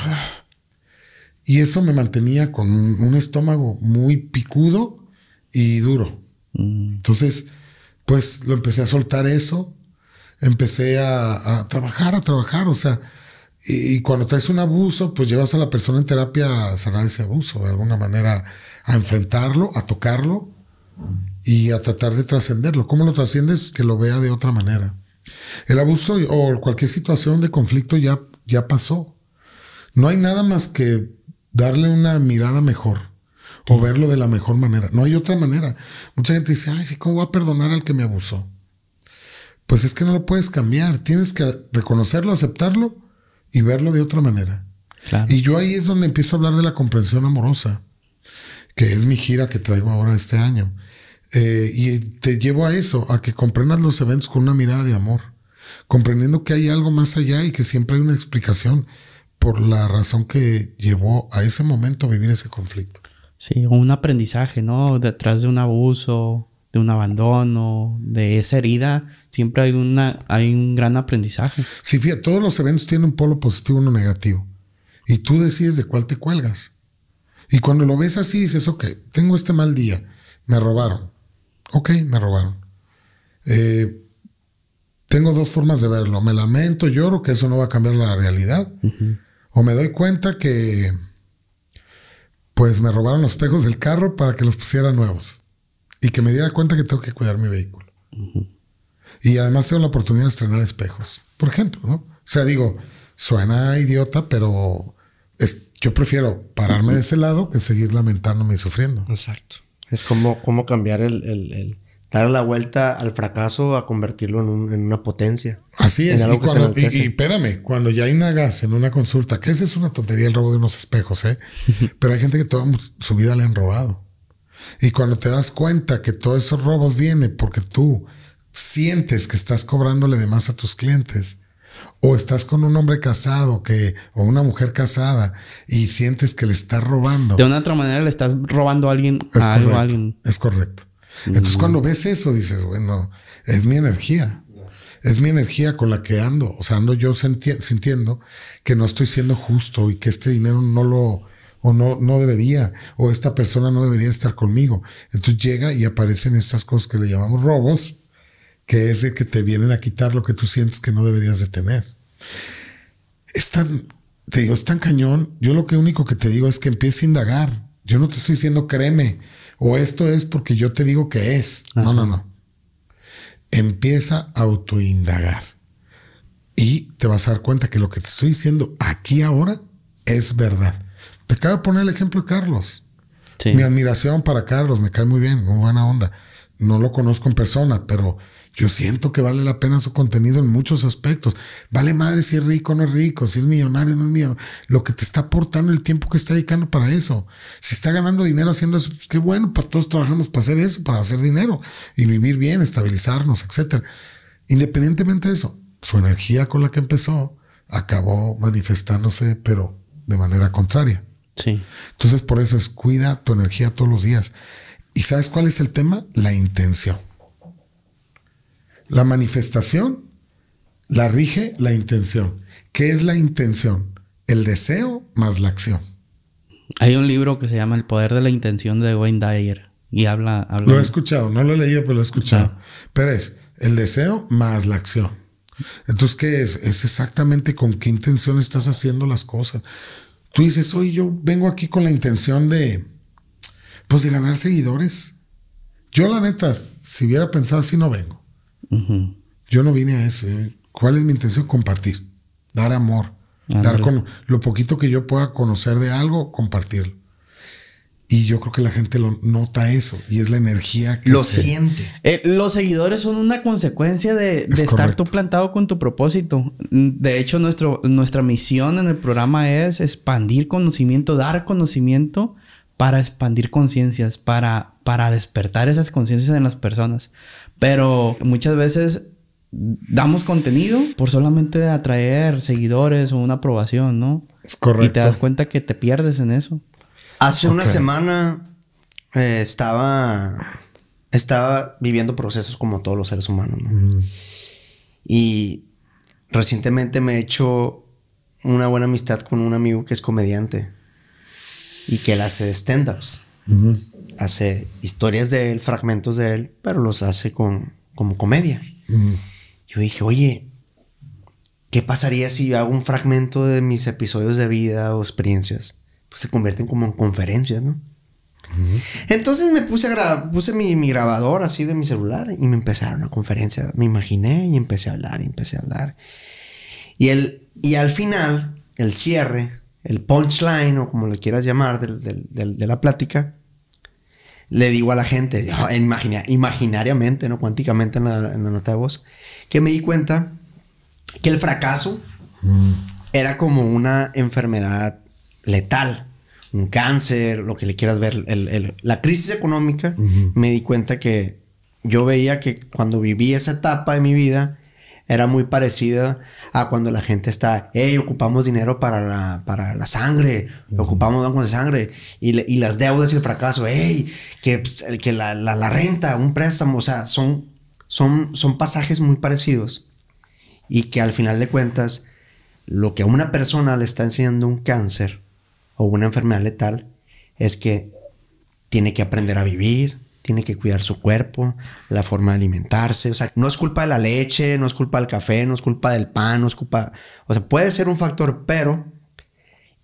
Y eso me mantenía con un estómago muy picudo y duro. Mm. Entonces, pues lo empecé a soltar eso, empecé a, trabajar, a trabajar, o sea, y, y, cuando traes un abuso, pues llevas a la persona en terapia a sanar ese abuso, de alguna manera, a enfrentarlo, a tocarlo, y a tratar de trascenderlo. ¿Cómo lo trasciendes? Que lo vea de otra manera. El abuso o cualquier situación de conflicto ya, ya pasó. No hay nada más que darle una mirada mejor o verlo de la mejor manera. No hay otra manera. Mucha gente dice, ay, sí, ¿cómo voy a perdonar al que me abusó? Pues es que no lo puedes cambiar. Tienes que reconocerlo, aceptarlo y verlo de otra manera. Y yo ahí es donde empiezo a hablar de la comprensión amorosa, que es mi gira que traigo ahora este año. Eh, y te llevo a eso, a que comprendas los eventos con una mirada de amor, comprendiendo que hay algo más allá y que siempre hay una explicación por la razón que llevó a ese momento a vivir ese conflicto. Sí, un aprendizaje, ¿no? Detrás de un abuso, de un abandono, de esa herida, siempre hay, una, hay un gran aprendizaje. Sí, fíjate, todos los eventos tienen un polo positivo y uno negativo. Y tú decides de cuál te cuelgas. Y cuando lo ves así, dices, ok, tengo este mal día, me robaron, ok, me robaron. Eh, tengo dos formas de verlo. Me lamento, lloro, que eso no va a cambiar la realidad. O me doy cuenta que pues me robaron los espejos del carro para que los pusiera nuevos. Y que me diera cuenta que tengo que cuidar mi vehículo. Y además tengo la oportunidad de estrenar espejos, por ejemplo, ¿no? O sea, digo, suena idiota, pero yo prefiero pararme de ese lado que seguir lamentándome y sufriendo. Exacto. Es como, cambiar el, dar la vuelta al fracaso a convertirlo en, una potencia. Así es. Y, cuando, y, espérame, cuando ya indagas en una consulta, que esa es una tontería el robo de unos espejos, ¿eh? pero hay gente que toda su vida le han robado. Y cuando te das cuenta que todos esos robos vienen porque tú sientes que estás cobrándole de más a tus clientes, o estás con un hombre casado que, o una mujer casada y sientes que le estás robando. De una otra manera le estás robando a alguien, es correcto, alguien. Es correcto. Entonces mm. cuando ves eso dices, bueno, es mi energía. Es mi energía con la que ando. O sea, ando yo sintiendo que no estoy siendo justo y que este dinero no lo, o no, no debería, o esta persona no debería estar conmigo. Entonces llega y aparecen estas cosas que le llamamos robos que es de que te vienen a quitar lo que tú sientes que no deberías de tener. Es tan, te digo, es tan cañón. Yo lo que único que te digo es que empiece a indagar. Yo no te estoy diciendo créeme o esto es porque yo te digo que es. No, no, no. Empieza a autoindagar y te vas a dar cuenta que lo que te estoy diciendo aquí ahora es verdad. Te acabo de poner el ejemplo de Carlos. Mi admiración para Carlos, me cae muy bien, muy buena onda. No lo conozco en persona, pero yo siento que vale la pena su contenido en muchos aspectos. Vale madre si es rico o no es rico, si es millonario no es millonario. Lo que te está aportando, el tiempo que está dedicando para eso. Si está ganando dinero haciendo eso, pues qué bueno, para pues todos trabajamos para hacer eso, para hacer dinero y vivir bien, estabilizarnos, etcétera. Independientemente de eso, su energía con la que empezó acabó manifestándose, pero de manera contraria. Sí. Entonces, por eso es cuida tu energía todos los días. ¿Y sabes cuál es el tema? La intención. La manifestación la rige la intención. ¿Qué es la intención? El deseo más la acción. Hay un libro que se llama El poder de la intención de Wayne Dyer y habla, Lo he escuchado, no lo he leído, pero lo he escuchado. Ah. Pero es el deseo más la acción. Entonces, ¿qué es? Es exactamente con qué intención estás haciendo las cosas. Tú dices, oye, yo vengo aquí con la intención de, pues, de ganar seguidores. Yo, la neta, si hubiera pensado así, no vengo. Yo no vine a eso. ¿eh? ¿Cuál es mi intención? Compartir, dar amor, dar con lo poquito que yo pueda conocer de algo, compartirlo. Y yo creo que la gente lo nota eso y es la energía que lo siente. Eh, los seguidores son una consecuencia de, estar tú plantado con tu propósito. De hecho, nuestro, nuestra misión en el programa es expandir conocimiento, dar conocimiento para expandir conciencias, para, para despertar esas conciencias en las personas. Pero muchas veces damos contenido por solamente atraer seguidores o una aprobación, ¿no? Es correcto. Y te das cuenta que te pierdes en eso. Hace una semana eh, estaba, estaba viviendo procesos como todos los seres humanos, ¿no? Y recientemente me he hecho una buena amistad con un amigo que es comediante y que él hace stand-ups. Hace historias de él, fragmentos de él, pero los hace con, como comedia. Yo dije, oye, ¿qué pasaría si yo hago un fragmento de mis episodios de vida o experiencias? Pues se convierten como en conferencias, ¿no? Entonces me puse a puse mi, grabador así de mi celular y me empezaron a conferencia. Me imaginé y empecé a hablar y empecé a hablar. Y, el, y al final, el cierre, el punchline o como lo quieras llamar de la plática, le digo a la gente, ah, imaginariamente, no cuánticamente en la, nota de voz, que me di cuenta que el fracaso mm. era como una enfermedad letal, un cáncer, lo que le quieras ver. la crisis económica, me di cuenta que yo veía que cuando viví esa etapa de mi vida, era muy parecida a cuando la gente está, hey, ocupamos dinero para la, para la sangre, ocupamos bancos de sangre, y, las deudas y el fracaso, hey, que, pues, que la, renta, un préstamo, o sea, son, son, son pasajes muy parecidos y que al final de cuentas, lo que a una persona le está enseñando un cáncer o una enfermedad letal es que tiene que aprender a vivir, tiene que cuidar su cuerpo, la forma de alimentarse. O sea, no es culpa de la leche, no es culpa del café, no es culpa del pan, no es culpa. O sea, puede ser un factor, pero.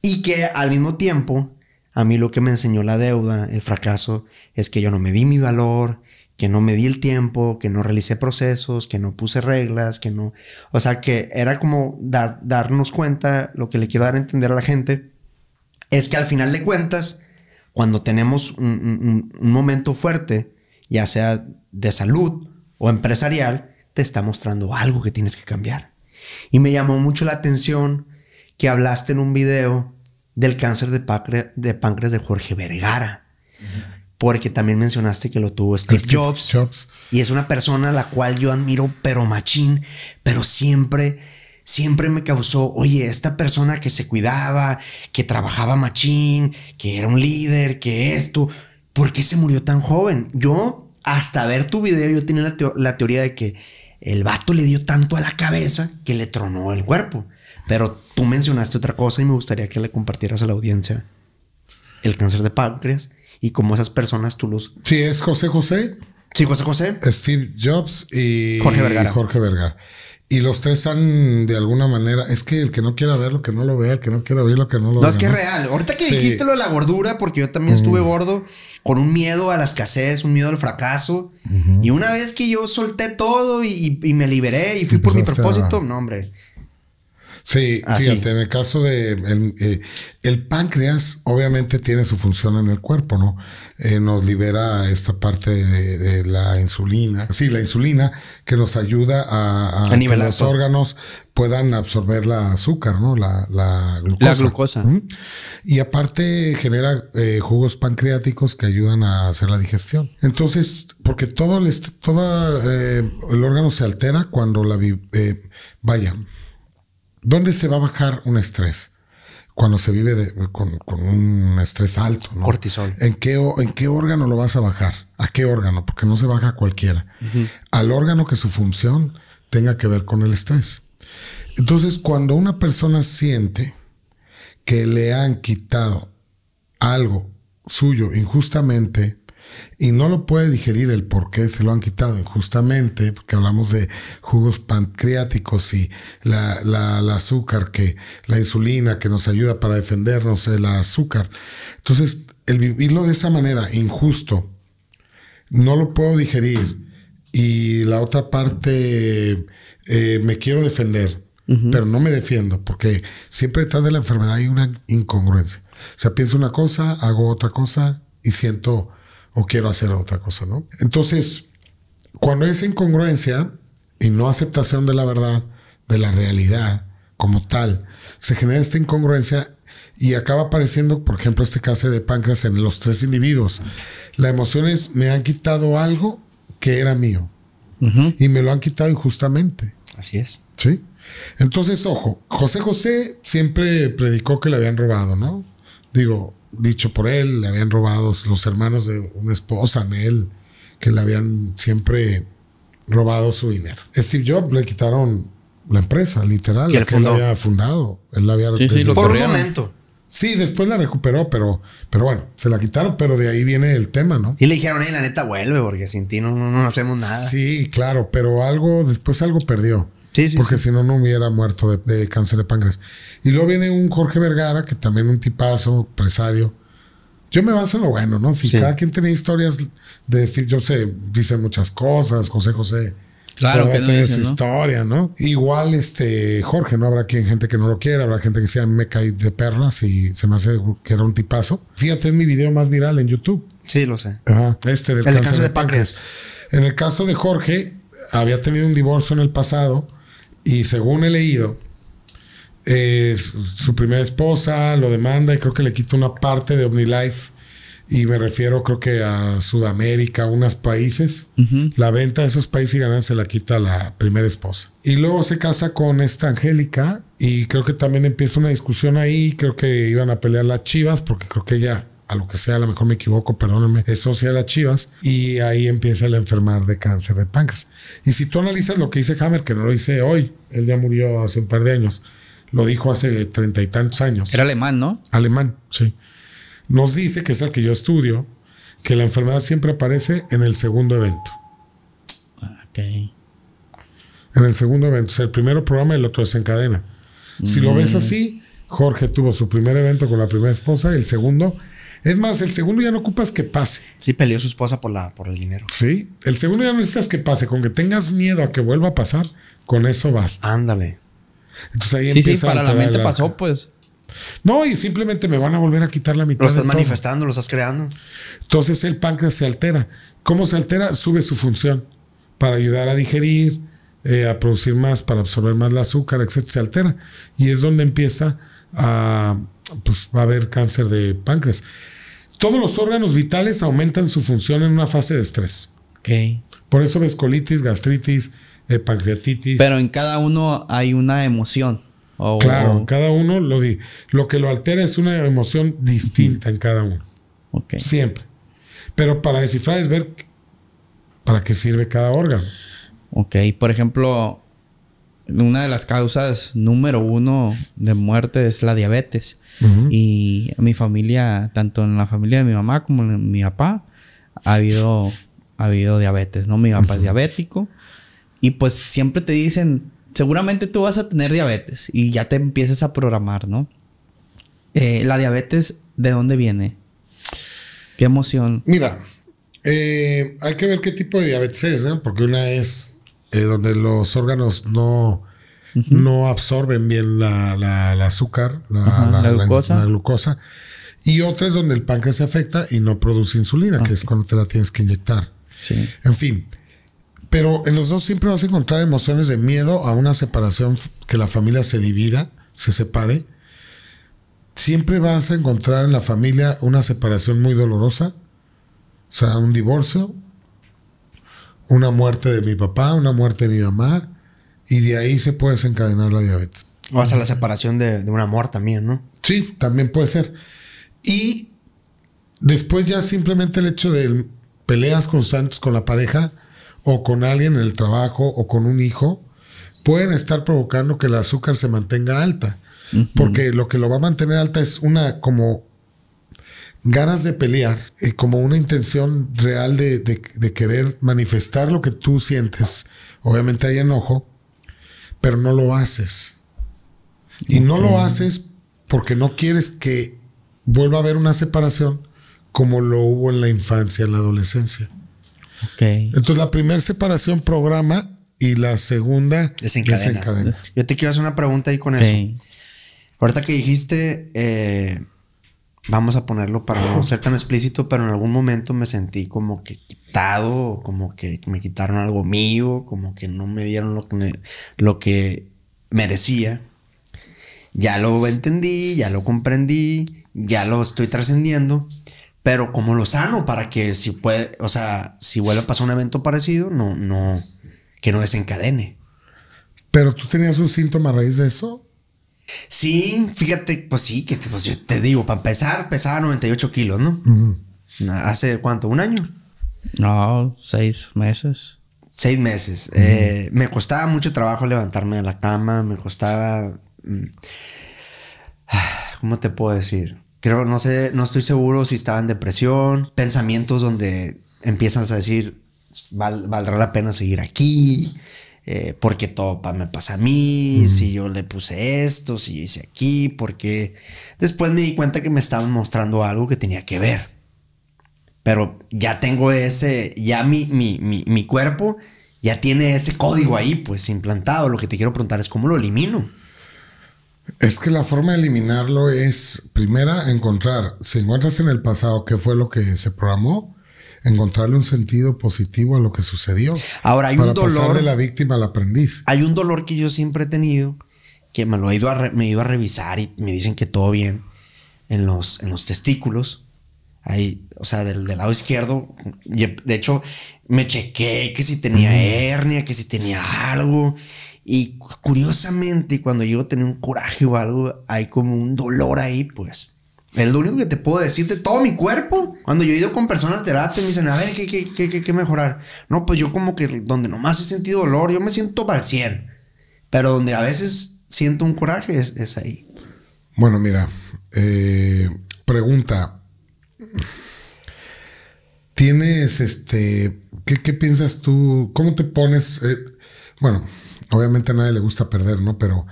Y que al mismo tiempo, a mí lo que me enseñó la deuda, el fracaso, es que yo no me di mi valor, que no me di el tiempo, que no realicé procesos, que no puse reglas, que no. O sea, que era como darnos cuenta, lo que le quiero dar a entender a la gente, es que al final de cuentas cuando tenemos un, momento fuerte, ya sea de salud o empresarial, te está mostrando algo que tienes que cambiar. Y me llamó mucho la atención que hablaste en un video del cáncer de, páncreas de Jorge Vergara. Porque también mencionaste que lo tuvo Steve, Jobs, Jobs, Y es una persona a la cual yo admiro, pero machín, pero siempre siempre me causó, oye, esta persona que se cuidaba, que trabajaba machín, que era un líder, que esto, ¿por qué se murió tan joven? Yo, hasta ver tu video, yo tenía la, teoría de que el vato le dio tanto a la cabeza que le tronó el cuerpo. Pero tú mencionaste otra cosa y me gustaría que le compartieras a la audiencia el cáncer de páncreas y cómo esas personas tú los... Sí, es José José. Sí, José José. Steve Jobs y Jorge Vergara. Jorge Vergara. Y los tres han, de alguna manera, es que el que no quiera ver lo que no lo vea, el que no quiera lo que no lo vea. No, es que es real. Ahorita que dijiste lo de la gordura, porque yo también estuve mm. gordo, con un miedo a la escasez, un miedo al fracaso. Y una vez que yo solté todo y, me liberé y fui por mi propósito, no, hombre Ah, sí, en el caso de eh, el, páncreas, obviamente tiene su función en el cuerpo, ¿no? Eh, nos libera esta parte de, la insulina. Sí, la insulina que nos ayuda a, que los órganos puedan absorber la azúcar, ¿no? La, la glucosa. Y aparte genera eh, jugos pancreáticos que ayudan a hacer la digestión. Entonces, porque todo el, todo, el órgano se altera cuando la... vaya ¿Dónde se va a bajar un estrés? Cuando se vive con, un estrés alto. Cortisol. ¿En qué, órgano lo vas a bajar? ¿A qué órgano? Porque no se baja a cualquiera. Al órgano que su función tenga que ver con el estrés. Entonces, cuando una persona siente que le han quitado algo suyo injustamente, y no lo puede digerir el por qué se lo han quitado injustamente, porque hablamos de jugos pancreáticos y la, azúcar, que la insulina que nos ayuda para defendernos, el azúcar. Entonces, el vivirlo de esa manera, injusto, no lo puedo digerir y la otra parte eh, me quiero defender, pero no me defiendo, porque siempre detrás de la enfermedad hay una incongruencia. O sea, pienso una cosa, hago otra cosa y siento o quiero hacer otra cosa, ¿no? Entonces, cuando esa incongruencia y no aceptación de la verdad, de la realidad como tal, se genera esta incongruencia y acaba apareciendo, por ejemplo, este caso de páncreas en los tres individuos. La emoción es, me han quitado algo que era mío y me lo han quitado injustamente. Así es. Sí. Entonces, ojo, José José siempre predicó que le habían robado, ¿no? Digo, dicho por él, le habían robado los hermanos de una esposa en él, que le habían siempre robado su dinero. Steve Jobs le quitaron la empresa, literal, que él había fundado. Él la había sí, sí, por un momento. Sí, después la recuperó, pero, pero bueno, se la quitaron, pero de ahí viene el tema, ¿no? Y le dijeron, eh, la neta vuelve, porque sin ti no, no, no hacemos nada. Sí, claro, pero algo, después algo perdió. Sí, sí. Porque si no, no hubiera muerto de, de cáncer de páncreas. Y luego viene un Jorge Vergara, que también un tipazo, empresario. Yo me baso en lo bueno, ¿no? Si cada quien tiene historias de Steve Jobs, dice dice muchas cosas, José José. Claro que no historia, ¿no? Igual este Jorge, no habrá quien gente que no lo quiera, habrá gente que sea me caí de perlas y se me hace que era un tipazo. Fíjate, en mi video más viral en YouTube. Sí, lo sé. este del caso de páncreas. En el caso de Jorge, había tenido un divorcio en el pasado y según he leído, es eh, su, primera esposa lo demanda y creo que le quita una parte de OmniLife. Y me refiero, creo que a Sudamérica, a unos países. La venta de esos países y ganancia se la quita la primera esposa. Y luego se casa con esta Angélica. Y creo que también empieza una discusión ahí. Creo que iban a pelear las chivas, porque creo que ella a lo que sea, a lo mejor me equivoco, perdónenme, es socia de las Chivas y ahí empieza el enfermar de cáncer de páncreas. Y si tú analizas lo que dice Hammer, que no lo hice hoy, él ya murió hace un par de años, lo dijo hace treinta y tantos años. Era alemán, ¿no? Alemán, sí. Nos dice, que es el que yo estudio, que la enfermedad siempre aparece en el segundo evento. Ah, ok. En el segundo evento. O sea, el primero programa y el otro desencadena. Si lo ves mm. así, Jorge tuvo su primer evento con la primera esposa, y el segundo. Es más, el segundo ya no ocupas que pase. Sí, peleó su esposa por, la, por el dinero. Sí, el segundo ya no necesitas que pase. Con que tengas miedo a que vuelva a pasar, con eso vas. Ándale. Entonces ahí sí, sí, para la mente pasó, pues. No, y simplemente me van a volver a quitar la mitad. Lo estás manifestando, lo estás creando. Entonces el páncreas se altera. ¿Cómo se altera? Sube su función para ayudar a digerir, eh, a producir más, para absorber más la azúcar, etc. Se altera. Y es donde empieza a, pues, va a haber cáncer de páncreas. Todos los órganos vitales aumentan su función en una fase de estrés. Okay. Por eso ves colitis, gastritis, pero en cada uno hay una emoción. claro, en cada uno lo, lo que lo altera es una emoción distinta en cada uno. Okay. Siempre. Pero para descifrar es ver para qué sirve cada órgano. Ok, por ejemplo, una de las causas número uno de muerte es la diabetes. Y mi familia, tanto en la familia de mi mamá como en mi papá, ha habido, ha habido diabetes, ¿no? Mi papá es diabético y pues siempre te dicen, seguramente tú vas a tener diabetes y ya te empiezas a programar, ¿no? Eh, la diabetes, ¿de dónde viene? ¿Qué emoción? Mira, eh, hay que ver qué tipo de diabetes es, ¿no? porque una es eh, donde los órganos no, no absorben bien la, azúcar, la, glucosa. Y otra es donde el páncreas se afecta y no produce insulina, que es cuando te la tienes que inyectar. Sí. En fin, pero en los dos siempre vas a encontrar emociones de miedo a una separación, que la familia se divida, se separe. Siempre vas a encontrar en la familia una separación muy dolorosa, o sea, un divorcio, una muerte de mi papá, una muerte de mi mamá, y de ahí se puede desencadenar la diabetes. O a la separación de, de un amor también, ¿no? Sí, también puede ser. Y después ya simplemente el hecho de peleas constantes con la pareja, o con alguien en el trabajo o con un hijo, pueden estar provocando que el azúcar se mantenga alta. Porque lo que lo va a mantener alta es una como ganas de pelear, y eh, como una intención real de, querer manifestar lo que tú sientes. Obviamente hay enojo, pero no lo haces. Y no lo haces porque no quieres que vuelva a haber una separación como lo hubo en la infancia, en la adolescencia. Entonces la primera separación programa y la segunda desencadena. Yo te quiero hacer una pregunta ahí con eso. Ahorita que dijiste, eh, vamos a ponerlo para no ser tan explícito, pero en algún momento me sentí como que quitado, como que me quitaron algo mío, como que no me dieron lo lo que merecía. Ya lo entendí, ya lo comprendí, ya lo estoy trascendiendo. Pero como lo sano para que si puede, o sea, si vuelve a pasar un evento parecido, no, no, que no desencadene. Pero tú tenías un síntoma a raíz de eso. Sí, fíjate, pues sí, que te, pues digo, para empezar, pesaba 98 kilos, ¿no? ¿Hace cuánto? ¿Un año? No, seis meses. Seis meses. Eh, me costaba mucho trabajo levantarme de la cama, me costaba... Mm, ¿Cómo te puedo decir? Creo, no sé, no estoy seguro si estaba en depresión, pensamientos donde empiezas a decir, valdrá la pena seguir aquí, eh, porque todo me pasa a mí, si yo le puse esto, si hice aquí, porque después me di cuenta que me estaban mostrando algo que tenía que ver. Pero ya tengo ese, ya mi, mi cuerpo ya tiene ese código ahí, pues implantado. Lo que te quiero preguntar es cómo lo elimino. Es que la forma de eliminarlo es, primera, encontrar, si encuentras en el pasado qué fue lo que se programó, encontrarle un sentido positivo a lo que sucedió. Ahora hay un dolor. de la víctima al aprendiz. Hay un dolor que yo siempre he tenido, que me lo he ido a, me a revisar y me dicen que todo bien en los, en los testículos. Ahí, o sea, del, del lado izquierdo. De hecho, me chequé que si tenía hernia, que si tenía algo. Y curiosamente, cuando yo tengo un coraje o algo, hay como un dolor ahí, pues. Es lo único que te puedo decir de todo mi cuerpo. Cuando yo he ido con personas de terapia, me dicen, a ver, ¿qué, qué, qué, qué, mejorar? No, pues yo como que donde nomás he sentido dolor, yo me siento para el 100. Pero donde a veces siento un coraje es, ahí. Bueno, mira, eh, pregunta. ¿Tienes este... ¿qué, piensas tú? ¿Cómo te pones? Eh, bueno, obviamente a nadie le gusta perder, ¿no? Pero,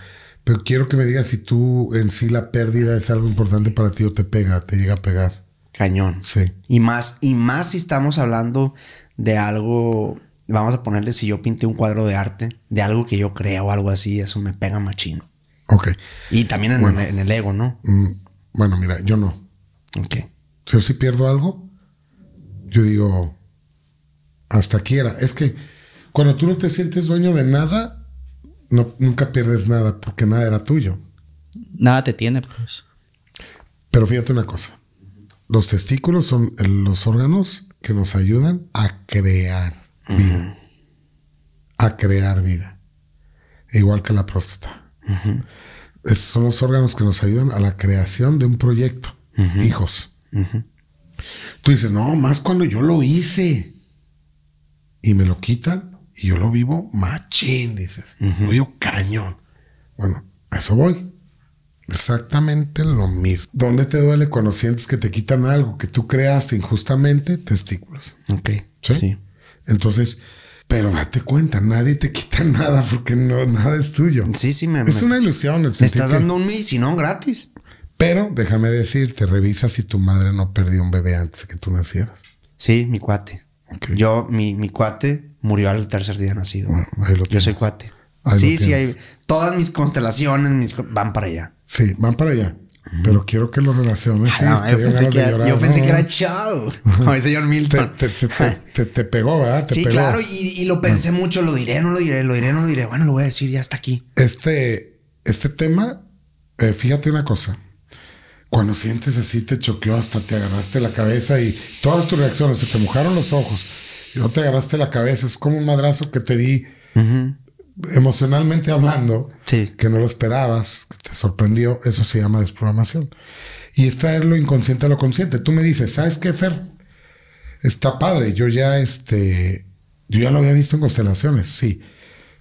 pero quiero que me digas si tú en sí la pérdida es algo importante para ti o te pega, te llega a pegar. Cañón. Sí. Y más, y más si estamos hablando de algo, vamos a ponerle si yo pinté un cuadro de arte, de algo que yo creo, algo así, eso me pega machino. Ok. Y también en, el, ego, ¿no? Mm, bueno, mira, yo no. Ok. Si yo sí pierdo algo, yo digo, hasta quiera. Es que cuando tú no te sientes dueño de nada, nunca pierdes nada porque nada era tuyo. Nada te tiene, pues. Pero fíjate una cosa. Los testículos son los órganos que nos ayudan a crear vida. A crear vida. Igual que la próstata. son los órganos que nos ayudan a la creación de un proyecto. Hijos. Tú dices, no, más cuando yo lo hice. Y me lo quitan y yo lo vivo machín, dices. Lo vivo cañón. Bueno, a eso voy. Exactamente lo mismo. ¿Dónde te duele cuando sientes que te quitan algo que tú creaste injustamente? Testículos. Ok. ¿Sí? Entonces, pero date cuenta, nadie te quita nada porque no, nada es tuyo. Sí, sí, me Es una ilusión. El me estás dando un si no gratis. Pero déjame decirte, revisas si tu madre no perdió un bebé antes de que tú nacieras. Sí, mi cuate. Yo, mi, mi cuate, murió al tercer día nacido. Ah, yo soy cuate. sí, sí, hay, todas mis constelaciones mis, van para allá. Sí, van para allá. Pero quiero que lo relaciones. Ah, yo pensé, que, era chao. A veces señor Milton. te, te, te, te, pegó, ¿verdad? sí, claro. Y, lo pensé ah. mucho. Lo diré, no lo diré, lo diré, no lo diré. Bueno, lo voy a decir, ya hasta aquí. Este, este tema, eh, fíjate una cosa. Cuando sientes así, te choqueó, hasta te agarraste la cabeza y todas tus reacciones, se te mojaron los ojos, no te agarraste la cabeza, es como un madrazo que te di emocionalmente hablando, sí. que no lo esperabas, que te sorprendió, eso se llama desprogramación. Y es traer lo inconsciente a lo consciente. Tú me dices, ¿sabes qué, Fer? Está padre, yo ya este, yo ya lo había visto en constelaciones, sí,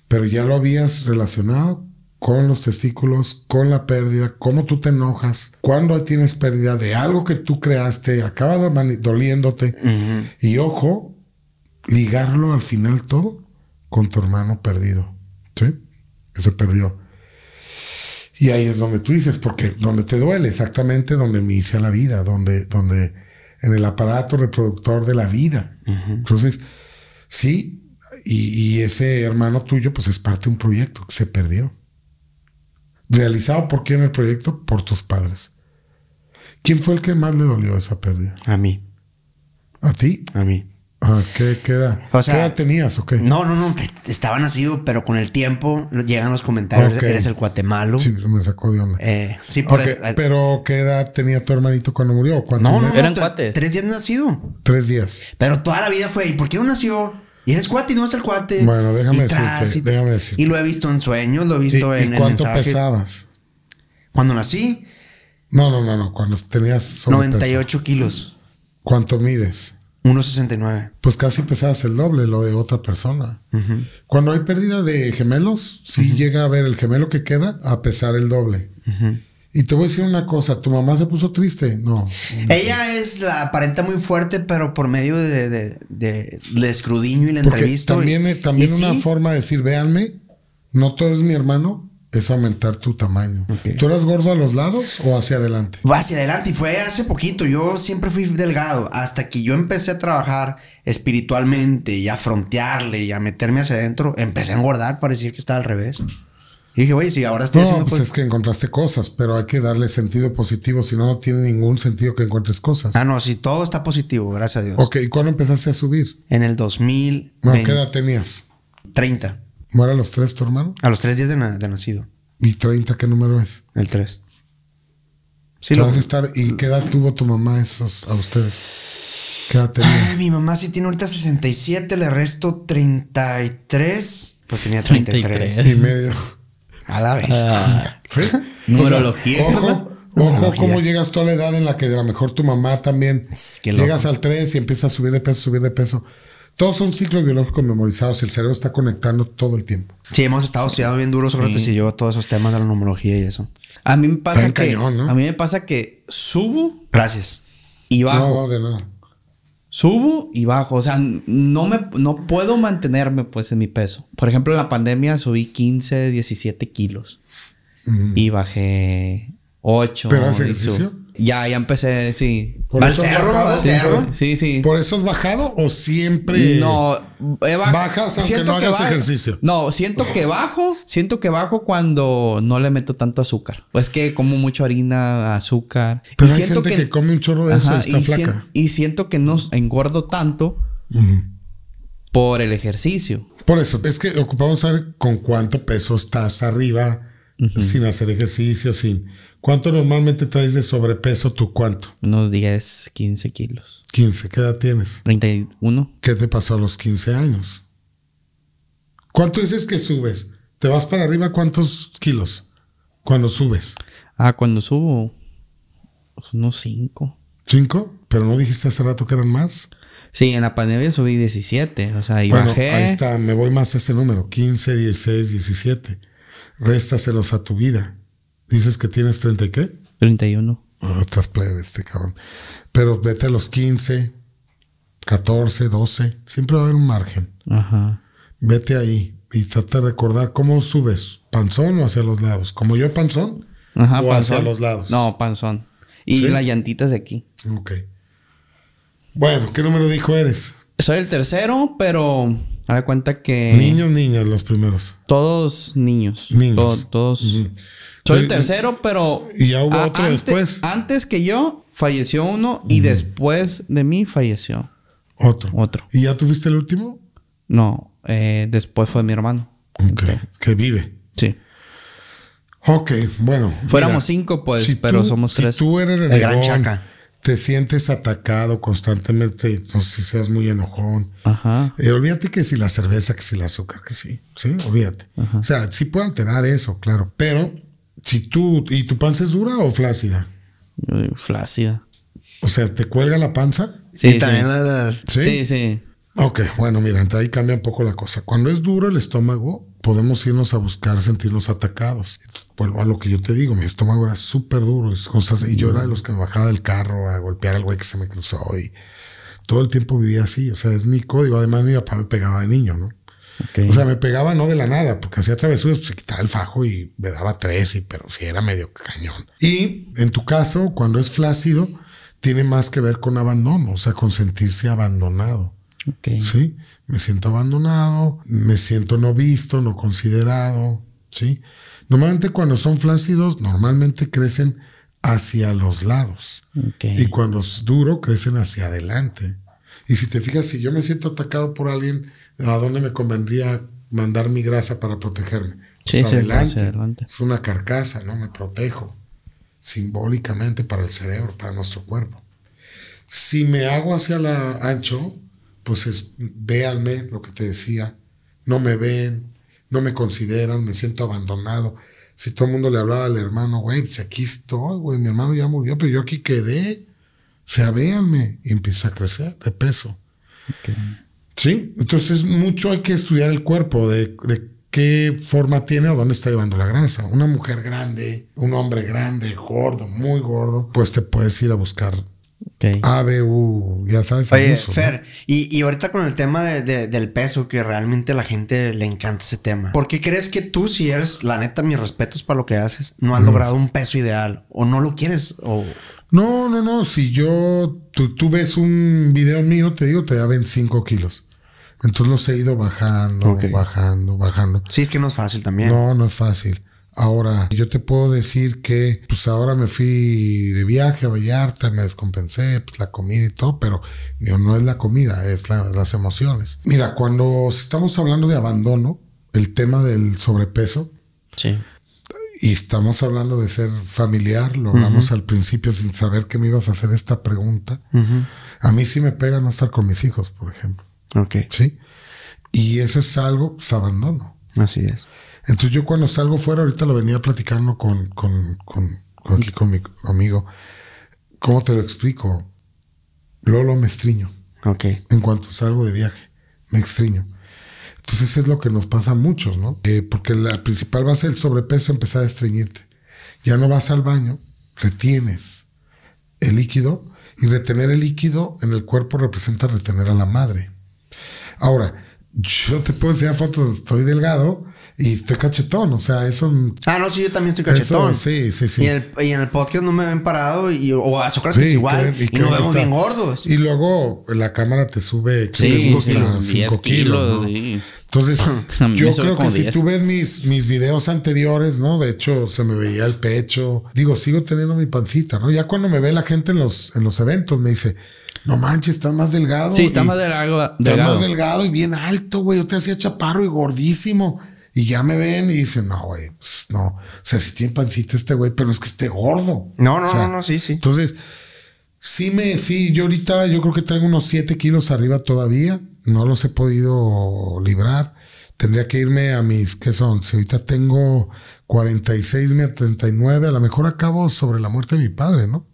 pero ya lo habías relacionado con los testículos, con la pérdida, cómo tú te enojas, cuando tienes pérdida de algo que tú creaste, acaba doliéndote. Y ojo, ligarlo al final todo con tu hermano perdido, ¿sí? Que se perdió. Y ahí es donde tú dices, porque donde te duele, exactamente donde me hice la vida, donde, donde en el aparato reproductor de la vida. Entonces, sí, y, y, ese hermano tuyo, pues es parte de un proyecto que se perdió. ¿Realizado por quién el proyecto? Por tus padres. ¿Quién fue el que más le dolió esa pérdida? A mí. ¿A ti? A mí. ¿Qué, edad? tenías No, no, no. estaba nacido pero con el tiempo llegan los comentarios. Que Eres el guatemalo. Sí, me sacó de onda. Eh, sí, por eh. Pero ¿qué edad tenía tu hermanito cuando murió? No, no, no, eran cuates. Tres días nacido. Tres días. Pero toda la vida fue. ¿Y por qué no nació? Y eres cuate y no es el cuate. Bueno, déjame y déjame decirte. Y lo he visto en sueños, lo he visto el en. ¿y ¿Cuánto pesabas? Cuando nací. No, no, no, no. Cuando tenías. 98 kilos. ¿Cuánto mides? 1,69. Pues casi pesabas el doble lo de otra persona. Cuando hay pérdida de gemelos, sí llega a ver el gemelo que queda a pesar el doble. Y te voy a decir una cosa, ¿tu mamá se puso triste? No. Ella es la aparenta muy fuerte, pero por medio de, de, escrudiño y la entrevista. También, eh, también una forma de decir, véanme, no todo es mi hermano, es aumentar tu tamaño. ¿Tú eras gordo a los lados o hacia adelante? Va hacia adelante y fue hace poquito. Yo siempre fui delgado. Hasta que yo empecé a trabajar espiritualmente y a frontearle y a meterme hacia adentro, empecé a engordar. decir que estaba al revés. Y dije, oye, si ahora estoy no, pues, es que encontraste cosas, pero hay que darle sentido positivo. Si no, no tiene ningún sentido que encuentres cosas. Ah, no, si todo está positivo, gracias a Dios. Ok, ¿y cuándo empezaste a subir? En el 2000. No, ¿qué edad tenías? 30. ¿Muere a los 3, tu hermano? A los 3 días de, nacido. ¿Y 30 qué número es? El 3. Sí, lo... estar, ¿Y qué edad tuvo tu mamá esos, a ustedes? ¿Qué edad tenía? Ay, mi mamá sí tiene ahorita 67, le resto 33. Pues tenía 33. 33. Y medio. A la vez. Ah. Numerología. ojo, ojo cómo llegas tú a la edad en la que a lo mejor tu mamá también. Llegas al 3 y empiezas a subir de peso, subir de peso todos son ciclos biológicos memorizados. El cerebro está conectando todo el tiempo. Sí, hemos estado estudiando bien duro, sobre todo yo, todos esos temas de la numerología y eso. A mí me pasa que. A mí me pasa que subo. Gracias. Y bajo. No, de nada. Subo y bajo. O sea, no me no puedo mantenerme pues en mi peso. Por ejemplo, en la pandemia subí 15, 17 kilos. Mm. Y bajé 8. ¿Pero hace ejercicio? Ya, ya empecé, sí. ¿Al cerro? ¿Al cerro? Sí, sí. ¿Por eso has bajado o siempre no, bajas siento no hagas ejercicio? No, siento que bajo, siento que bajo cuando no le meto tanto azúcar. Pues que como mucha harina, azúcar. Pero y siento que, come un chorro de eso y está flaca. y siento que no engordo tanto por el ejercicio. Por eso, es que ocupamos saber con cuánto peso estás arriba sin hacer ejercicio, sin... ¿Cuánto normalmente traes de sobrepeso tú? ¿Cuánto? Unos 10, 15 kilos. 15, ¿qué edad tienes? 31. ¿Qué te pasó a los 15 años? ¿Cuánto dices que subes? ¿Te vas para arriba cuántos kilos cuando subes? Ah, cuando subo, pues, unos 5. ¿5? ¿Pero no dijiste hace rato que eran más? Sí, en la pandemia subí 17, o sea, y bueno, Ahí está, me voy más a ese número, 15, 16, 17 réstaselos a tu vida. Dices que tienes 30 y qué? 31. Ah, estás plebe este cabrón. Pero vete a los 15, 14, 12. Siempre va a haber un margen. Ajá. Vete ahí y trata de recordar cómo subes. ¿Panzón o hacia los lados? Como yo, panzón. Ajá, o hacia los lados. No, panzón. Y la llantita llantitas de aquí. Ok. Bueno, ¿qué número dijo eres? Soy el tercero, pero Haga cuenta que. Niños, niñas, los primeros. Todos niños. todos. Soy el tercero, pero. Y ya hubo otro después. Antes que yo falleció uno y después de mí falleció. Otro. Otro. ¿Y ya tuviste el último? No. Eh, después fue mi hermano. Ok. Este. Que vive. Sí. Ok, bueno. Fuéramos cinco, pues, pero somos tres. Tú eres el, el gran chaca te sientes atacado constantemente, no sé si seas muy enojón. Ajá. Eh, olvídate que si la cerveza, que si el azúcar, que sí, sí, olvídate. O sea, sí puede alterar eso, claro. Pero si tú, ¿y tu panza es dura o flácida? flácida. O sea, ¿te cuelga la panza? Sí, también las. ¿Sí? sí, sí. Ok, bueno, mira, ahí cambia un poco la cosa. Cuando es duro el estómago, podemos irnos a buscar sentirnos atacados. Vuelvo a lo que yo te digo, mi estómago era súper duro. Y yo era de los que me bajaba del carro a golpear al güey que se me cruzó. Y todo el tiempo vivía así. O sea, es mi código. Además, mi papá me pegaba de niño, ¿no? O sea, me pegaba no de la nada, porque hacía travesuras, pues, se quitaba el fajo y me daba tres, pero sí era medio cañón. Y en tu caso, cuando es flácido, tiene más que ver con abandono, o sea, con sentirse abandonado. Okay. Sí me siento abandonado, me siento no visto, no considerado, ¿sí? Normalmente cuando son flácidos, normalmente crecen hacia los lados. Y cuando es duro, crecen hacia adelante. Y si te fijas, si yo me siento atacado por alguien, ¿a dónde me convendría mandar mi grasa para protegerme? Pues adelante. adelante. Es una carcasa, ¿no? Me protejo simbólicamente para el cerebro, para nuestro cuerpo. Si me hago hacia la ancho, pues es, véanme, lo que te decía, no me ven, no me consideran, me siento abandonado. Si todo el mundo le hablaba al hermano, güey, pues aquí estoy, güey, mi hermano ya murió, pero yo aquí quedé. O sea, véanme, y empieza a crecer de peso. Sí, entonces mucho hay que estudiar el cuerpo, de, de qué forma tiene o dónde está llevando la grasa. Una mujer grande, un hombre grande, gordo, muy gordo, pues te puedes ir a buscar B, U, ya sabes. Oye, Fer, y, ahorita con el tema del peso, que realmente a la gente le encanta ese tema. ¿Por qué crees que tú, si eres, la neta, mis respetos para lo que haces, no has mm. logrado un peso ideal? ¿O no lo quieres? No, no, no. Si yo, tú, tú ves un video mío, te digo, te da 25 kilos. Entonces los he ido bajando, bajando, bajando. Sí, es que no es fácil también. No, no es fácil. Ahora, yo te puedo decir que, pues ahora me fui de viaje a Vallarta, me descompensé, pues la comida y todo, pero no es la comida, es las emociones. Mira, cuando estamos hablando de abandono, el tema del sobrepeso. Y estamos hablando de ser familiar, lo hablamos al principio sin saber que me ibas a hacer esta pregunta. A mí sí me pega no estar con mis hijos, por ejemplo. Ok. Sí. Y eso es algo, pues abandono. Así es. Entonces yo cuando salgo fuera, ahorita lo venía platicando con, con, con, aquí con mi amigo. ¿Cómo te lo explico? Lolo me estriño. Ok. En cuanto salgo de viaje, me extriño. Entonces es lo que nos pasa a muchos, ¿no? Eh, porque la principal base del sobrepeso es empezar a estreñirte. Ya no vas al baño, retienes el líquido y retener el líquido en el cuerpo representa retener a la madre. Ahora, yo te puedo enseñar fotos estoy delgado y estoy cachetón, o sea, eso. Ah, no, sí, yo también estoy cachetón. sí, sí, sí. Y, el, en el podcast no me ven parado, y, o a Sócrates sí, igual, y, nos bien gordos. Y luego la cámara te sube, Sí, sí, 5 kilos. Entonces, yo creo que si tú ves mis, mis videos anteriores, ¿no? De hecho, se me veía el pecho. Digo, sigo teniendo mi pancita, ¿no? Ya cuando me ve la gente en los, en los eventos, me dice, no manches, está más delgado. Sí, está más delgado. Está más delgado y bien alto, güey. Yo te hacía chaparro y gordísimo. Y ya me ven y dicen, no, güey, pues no. O sea, si tiene pancita este güey, pero es que esté gordo. No, no, no, no, sí, sí. Entonces, sí me, sí, yo ahorita yo creo que tengo unos 7 kilos arriba todavía. No los he podido librar. Tendría que irme a mis, ¿qué son? Si ahorita tengo 46, 39, a lo mejor acabo sobre la muerte de mi padre, ¿no?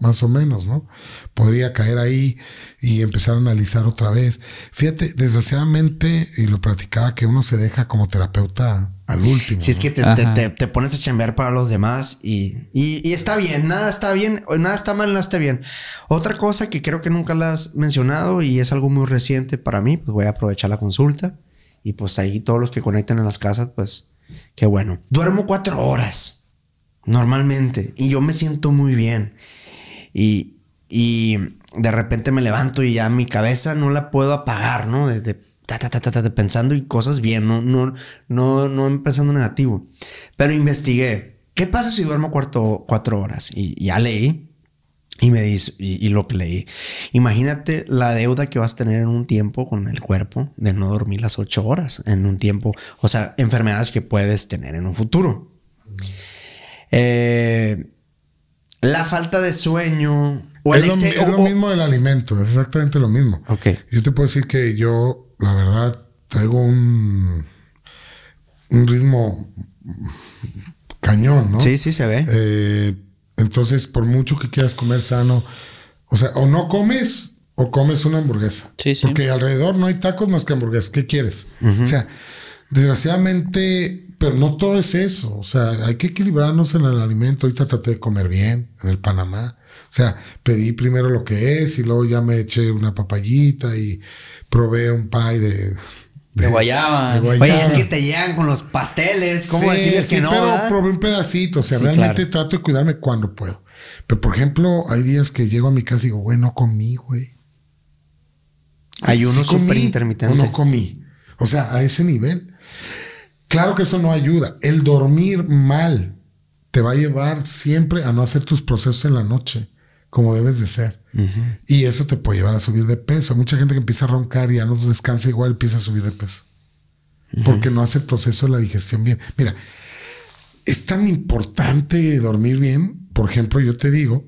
más o menos, ¿no? Podría caer ahí y empezar a analizar otra vez. Fíjate, desgraciadamente, y lo platicaba, que uno se deja como terapeuta al último. Si es que te, te, te, pones a chambear para los demás y, y, y, está bien, nada está bien, nada está mal, nada está bien. Otra cosa que creo que nunca la has mencionado y es algo muy reciente para mí, pues voy a aprovechar la consulta y pues ahí todos los que conectan en las casas, pues qué bueno. Duermo cuatro horas normalmente y yo me siento muy bien. Y, de repente me levanto y ya mi cabeza no la puedo apagar, ¿no? De, ta, pensando y cosas bien, no, no, no, no empezando negativo. Pero investigué. ¿Qué pasa si duermo cuarto, cuatro horas? Y ya leí. Y me y, lo que leí, imagínate la deuda que vas a tener en un tiempo con el cuerpo de no dormir las ocho horas en un tiempo, o sea, enfermedades que puedes tener en un futuro. Eh, la falta de sueño. O es, lo, mismo del alimento, es exactamente lo mismo. Yo te puedo decir que yo, la verdad, traigo un, un ritmo cañón, ¿no? Sí, sí, se ve. Eh, entonces, por mucho que quieras comer sano, o sea, o no comes o comes una hamburguesa. Sí, sí. Porque alrededor no hay tacos más que hamburguesas. ¿Qué quieres? O sea, desgraciadamente pero no todo es eso. O sea, hay que equilibrarnos en el alimento. Ahorita traté de comer bien en el Panamá. O sea, pedí primero lo que es y luego ya me eché una papayita y probé un pie de, de, guayaba. de, es que te llegan con los pasteles. ¿Cómo sí, decirles que no? Pero probé un pedacito. O sea, realmente trato de cuidarme cuando puedo. Pero, por ejemplo, hay días que llego a mi casa y digo, güey, no comí, güey. Hay uno súper intermitente. no comí. O sea, a ese nivel. Claro que eso no ayuda. El dormir mal te va a llevar siempre a no hacer tus procesos en la noche como debes de ser. Y eso te puede llevar a subir de peso. Mucha gente que empieza a roncar y ya no descansa igual empieza a subir de peso. Porque no hace el proceso de la digestión bien. Mira, es tan importante dormir bien. Por ejemplo, yo te digo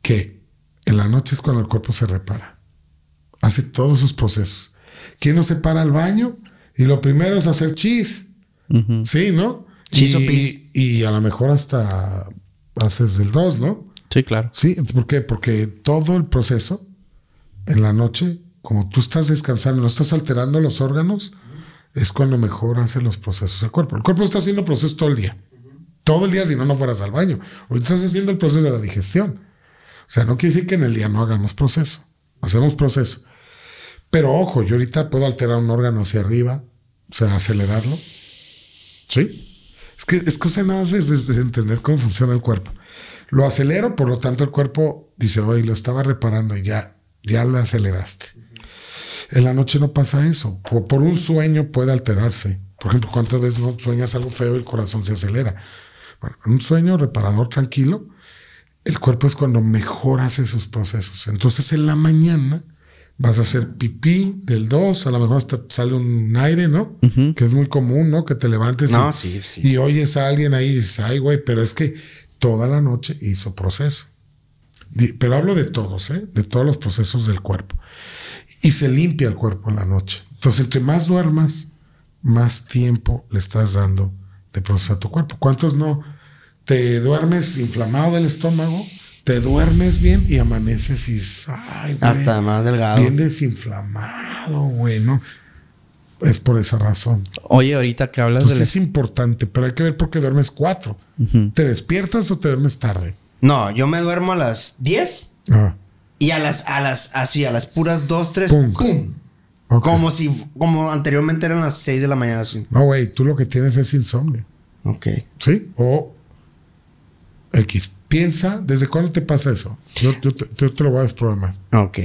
que en la noche es cuando el cuerpo se repara. Hace todos sus procesos. ¿Quién no se para al baño? Y lo primero es hacer cheese. Sí, ¿no? Cheese y, o Y a lo mejor hasta haces el dos, ¿no? Sí, claro. Sí, ¿por qué? Porque todo el proceso en la noche, como tú estás descansando, no estás alterando los órganos, es cuando mejor hace los procesos el cuerpo. El cuerpo está haciendo procesos todo el día. Todo el día, si no, no fueras al baño. Ahorita estás haciendo el proceso de la digestión. O sea, no quiere decir que en el día no hagamos proceso. Hacemos proceso. Pero ojo, yo ahorita puedo alterar un órgano hacia arriba, o sea, acelerarlo. Sí. Es que es cosa nada más de, entender cómo funciona el cuerpo. Lo acelero, por lo tanto, el cuerpo dice, oye, lo estaba reparando y ya, ya la aceleraste. En la noche no pasa eso. Por, un sueño puede alterarse. Por ejemplo, ¿cuántas veces no sueñas algo feo y el corazón se acelera? Bueno, un sueño reparador tranquilo, el cuerpo es cuando mejor hace sus procesos. Entonces, en la mañana, vas a hacer pipí del 2, a lo mejor hasta sale un aire, ¿no? Que es muy común, ¿no? Que te levantes y, y oyes a alguien ahí y dices, ay, güey, pero es que toda la noche hizo proceso. Pero hablo de todos, ¿eh? De todos los procesos del cuerpo. Y se limpia el cuerpo en la noche. Entonces, entre más duermas, más tiempo le estás dando de a tu cuerpo. ¿Cuántos no te duermes inflamado del estómago? te duermes bien y amaneces y ay, hasta más delgado. Bien desinflamado, güey, ¿no? Es por esa razón. Oye, ahorita que hablas de. Es importante, pero hay que ver por qué duermes cuatro. ¿Te despiertas o te duermes tarde? No, yo me duermo a las diez ah. y a las, a las, así, a las puras dos, tres, pum. Como si, como anteriormente eran las seis de la mañana. Así. No, güey, tú lo que tienes es insomnio. Ok. Sí, o X Piensa, ¿desde cuándo te pasa eso? Yo, te, lo voy a desprogramar. Ok.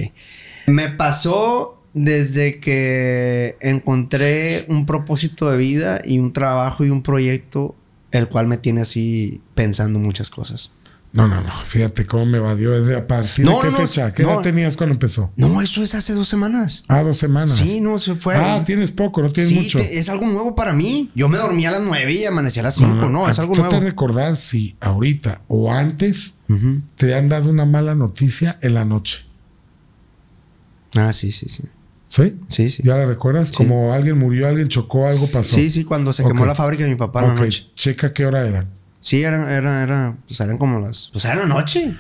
Me pasó desde que encontré un propósito de vida y un trabajo y un proyecto, el cual me tiene así pensando muchas cosas. No, no, no. Fíjate cómo me evadió. desde ¿A partir de qué fecha? ¿Qué edad tenías cuando empezó? No, eso es hace dos semanas. Ah, dos semanas. Sí, no, se fue. Ah, tienes poco, no tienes mucho. es algo nuevo para mí. Yo me dormía a las nueve y amanecía a las cinco. No, es algo nuevo. te recordar si ahorita o antes te han dado una mala noticia en la noche. Ah, sí, sí, sí. ¿Sí? Sí, sí. ¿Ya la recuerdas? Como alguien murió, alguien chocó, algo pasó. Sí, sí, cuando se quemó la fábrica de mi papá Ok, Checa qué hora eran. Sí, era, era, era, pues eran como las, pues era la noche.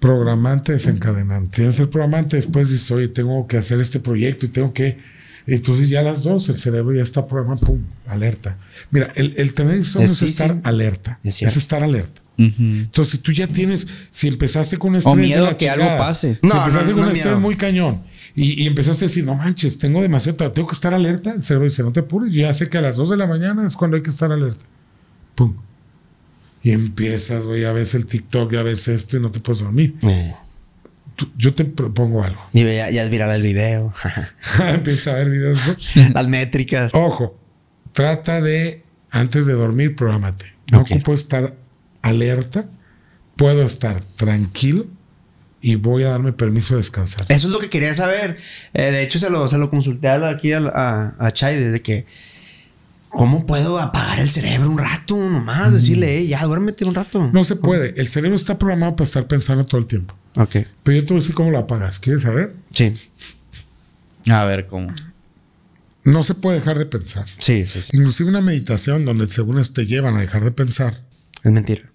Programante desencadenante. Tienes ser programante, después dices, oye, tengo que hacer este proyecto y tengo que. Entonces ya a las dos, el cerebro ya está programado, pum, alerta. Mira, el, el tener eso es, estar alerta. Es, estar alerta. Entonces, si tú ya tienes, si empezaste con estrés. O miedo a que algo pase. si empezaste con estrés muy cañón. Y, empezaste a decir, no manches, tengo demasiado, tengo que estar alerta. El cerebro dice, no te apures, yo ya sé que a las dos de la mañana es cuando hay que estar alerta. Pum y empiezas, güey, a veces el TikTok, ya ves esto y no te puedes dormir. yo te propongo algo. Y ya, ya es el video. Empieza a ver videos. ¿no? Las métricas. Ojo, trata de, antes de dormir, programate. No puedo estar alerta, puedo estar tranquilo y voy a darme permiso de descansar. Eso es lo que quería saber. Eh, de hecho, se lo, lo consulté aquí a, a, a desde que ¿Cómo puedo apagar el cerebro un rato nomás? Decirle, ya duérmete un rato. No se puede. El cerebro está programado para estar pensando todo el tiempo. Ok. Pero yo te voy a decir cómo lo apagas. ¿Quieres saber? Sí. A ver, ¿cómo? No se puede dejar de pensar. Sí, sí, sí. Inclusive una meditación donde según te llevan a dejar de pensar. Es mentira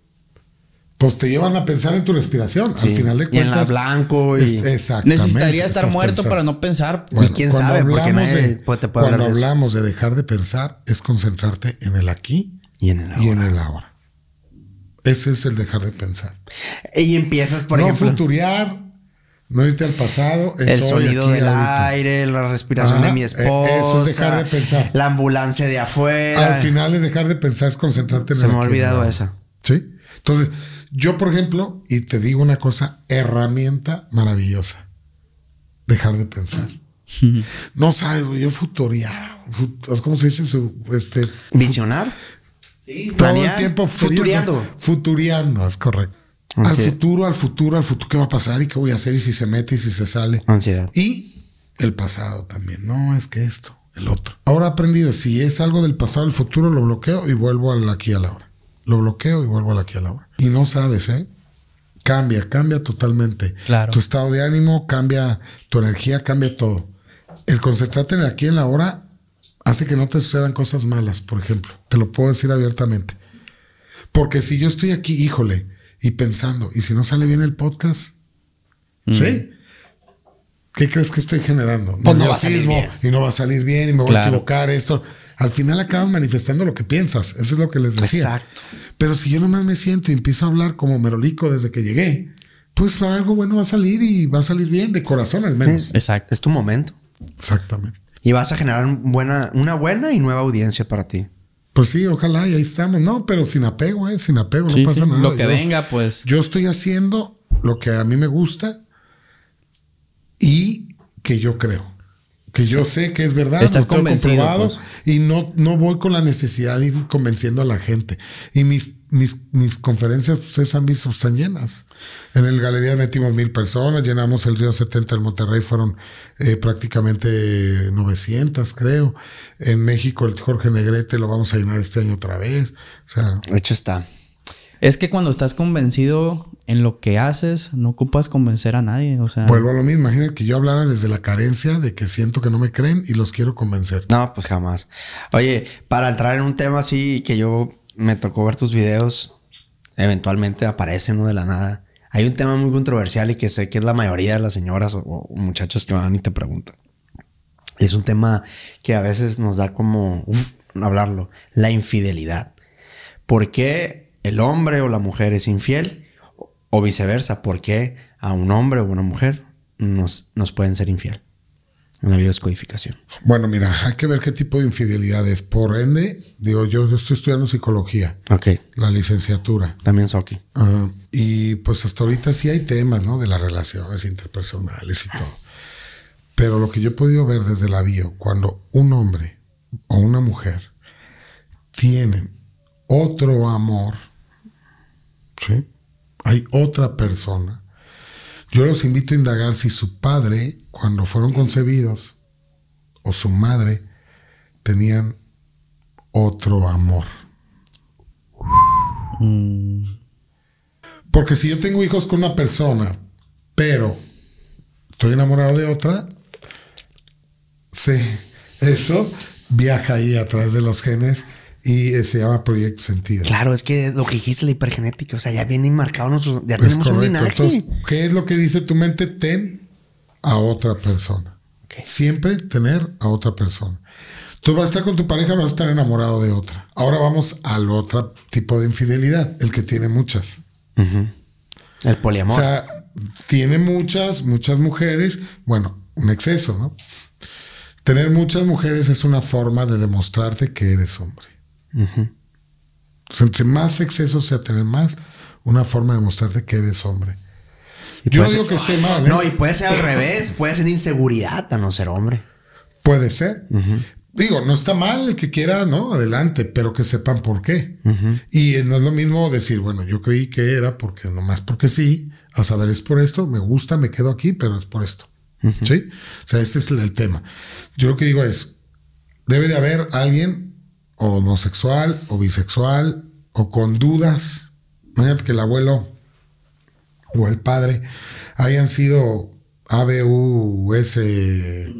pues te llevan a pensar en tu respiración. Al final de cuentas. Y en la blanco. Necesitaría estar muerto para no pensar. y pues, quién sabe, hablamos Cuando hablamos de dejar de pensar, es concentrarte en el aquí y en el ahora. en el ahora. Ese es el dejar de pensar. Y empiezas, por ejemplo. No futurear, no irte al pasado. el sonido del aire, la respiración de mi esposa. Eso es dejar de pensar. La ambulancia de afuera. Al final es dejar de pensar, es concentrarte en el Se me ha olvidado esa. Sí. Entonces, yo, por ejemplo, y te digo una cosa, herramienta maravillosa. Dejar de pensar. No sabes, yo futuría. ¿Cómo se dice? Su, este, ¿Visionar? Sí. Todo el tiempo futuriando. Futuriando, es correcto. Al futuro, al futuro, al futuro, ¿qué va a pasar y qué voy a hacer y si se mete y si se sale? Ansiedad. Y el pasado también. No, es que esto, el otro. Ahora he aprendido, si es algo del pasado, el futuro, lo bloqueo y vuelvo al aquí a la hora. Lo bloqueo y vuelvo aquí a la hora. Y no sabes, ¿eh? Cambia, cambia totalmente. Tu estado de ánimo cambia, tu energía cambia todo. El concentrarte en aquí en la hora hace que no te sucedan cosas malas, por ejemplo. Te lo puedo decir abiertamente. Porque si yo estoy aquí, híjole, y pensando, ¿y si no sale bien el podcast? Mm. ¿Sí? ¿Qué crees que estoy generando? Pues no Y no va a salir bien y me voy a equivocar esto. Al final acaban manifestando lo que piensas. Eso es lo que les decía. Exacto. Pero si yo nomás me siento y empiezo a hablar como merolico desde que llegué, pues algo bueno va a salir y va a salir bien, de corazón al menos. exacto. Es tu momento. Exactamente. Y vas a generar buena, una buena y nueva audiencia para ti. Pues sí, ojalá y ahí estamos. No, pero sin apego, eh, sin apego, no pasa nada. Lo que venga, pues. Yo estoy haciendo lo que a mí me gusta y que yo creo que yo sé que es verdad, Estás comprobado pues. y no, no voy con la necesidad de ir convenciendo a la gente. Y mis, mis, conferencias, ustedes han visto, pues, están llenas. En el Galería metimos mil personas, llenamos el Río 70 en Monterrey, fueron eh, prácticamente 900, creo. En México, el Jorge Negrete lo vamos a llenar este año otra vez. O hecho está. Es que cuando estás convencido en lo que haces, no ocupas convencer a nadie. O sea. Vuelvo a lo mismo. Imagínate que yo hablara desde la carencia de que siento que no me creen y los quiero convencer. No, pues jamás. Oye, para entrar en un tema así que yo me tocó ver tus videos, eventualmente aparece uno de la nada. Hay un tema muy controversial y que sé que es la mayoría de las señoras o, muchachos que van y te preguntan. Es un tema que a veces nos da como hablarlo, la infidelidad. ¿Por qué el hombre o la mujer es infiel o viceversa, porque a un hombre o una mujer nos, nos pueden ser infiel. Una biodescodificación. Bueno, mira, hay que ver qué tipo de infidelidad es. Por ende, digo, yo, estoy estudiando psicología. Ok. La licenciatura. También Soki. y pues hasta ahorita sí hay temas, ¿no? De las relaciones interpersonales y todo. Pero lo que yo he podido ver desde la bio, cuando un hombre o una mujer tienen otro amor, ¿sí? Hay otra persona. Yo los invito a indagar si su padre, cuando fueron concebidos, o su madre, tenían otro amor. Mm. Porque si yo tengo hijos con una persona, pero estoy enamorado de otra, sí, eso viaja ahí a través de los genes y eh, se llama Proyecto Sentido. Claro, es que lo que dijiste, la hipergenética, o sea, ya viene marcado nosotros ya pues tenemos un ¿qué es lo que dice tu mente? Ten a otra persona. Siempre tener a otra persona. Tú vas a estar con tu pareja, vas a estar enamorado de otra. Ahora vamos al otro tipo de infidelidad, el que tiene muchas. El poliamor. O sea, tiene muchas, muchas mujeres. Bueno, un exceso, ¿no? Tener muchas mujeres es una forma de demostrarte que eres hombre entre más excesos se tener más, una forma de mostrarte que eres hombre. Yo no digo que esté mal. ¿eh? No, y puede ser al revés, puede ser inseguridad a no ser hombre. Puede ser. Digo, no está mal el que quiera, ¿no? Adelante, pero que sepan por qué. Y eh, no es lo mismo decir, bueno, yo creí que era porque nomás porque sí, a saber, es por esto, me gusta, me quedo aquí, pero es por esto. ¿Sí? O sea, ese es el tema. Yo lo que digo es, debe de haber alguien homosexual o bisexual o con dudas. Imagínate que el abuelo o el padre hayan sido S...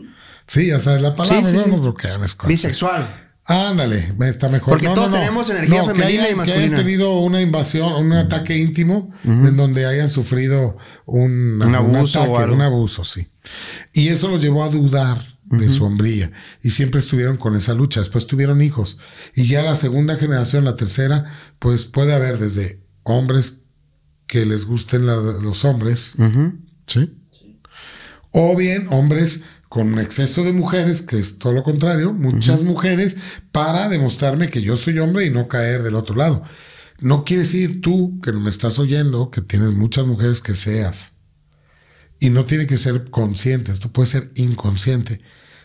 Sí, ya sabes la palabra, sí, sí, no, Bisexual. Ándale, está mejor. Porque todos tenemos energía femenina y masculina. Que hayan tenido una invasión, un ataque íntimo, en donde hayan sufrido un, abuso, un abuso, sí. Y eso lo llevó a dudar de su Y siempre estuvieron con esa lucha. Después tuvieron hijos. Y ya la segunda generación, la tercera, pues puede haber desde hombres que les gusten los hombres. O bien hombres con un exceso de mujeres, que es todo lo contrario, muchas mujeres, para demostrarme que yo soy hombre y no caer del otro lado. No quiere decir tú que me estás oyendo que tienes muchas mujeres que seas. Y no tiene que ser consciente, esto puede ser inconsciente.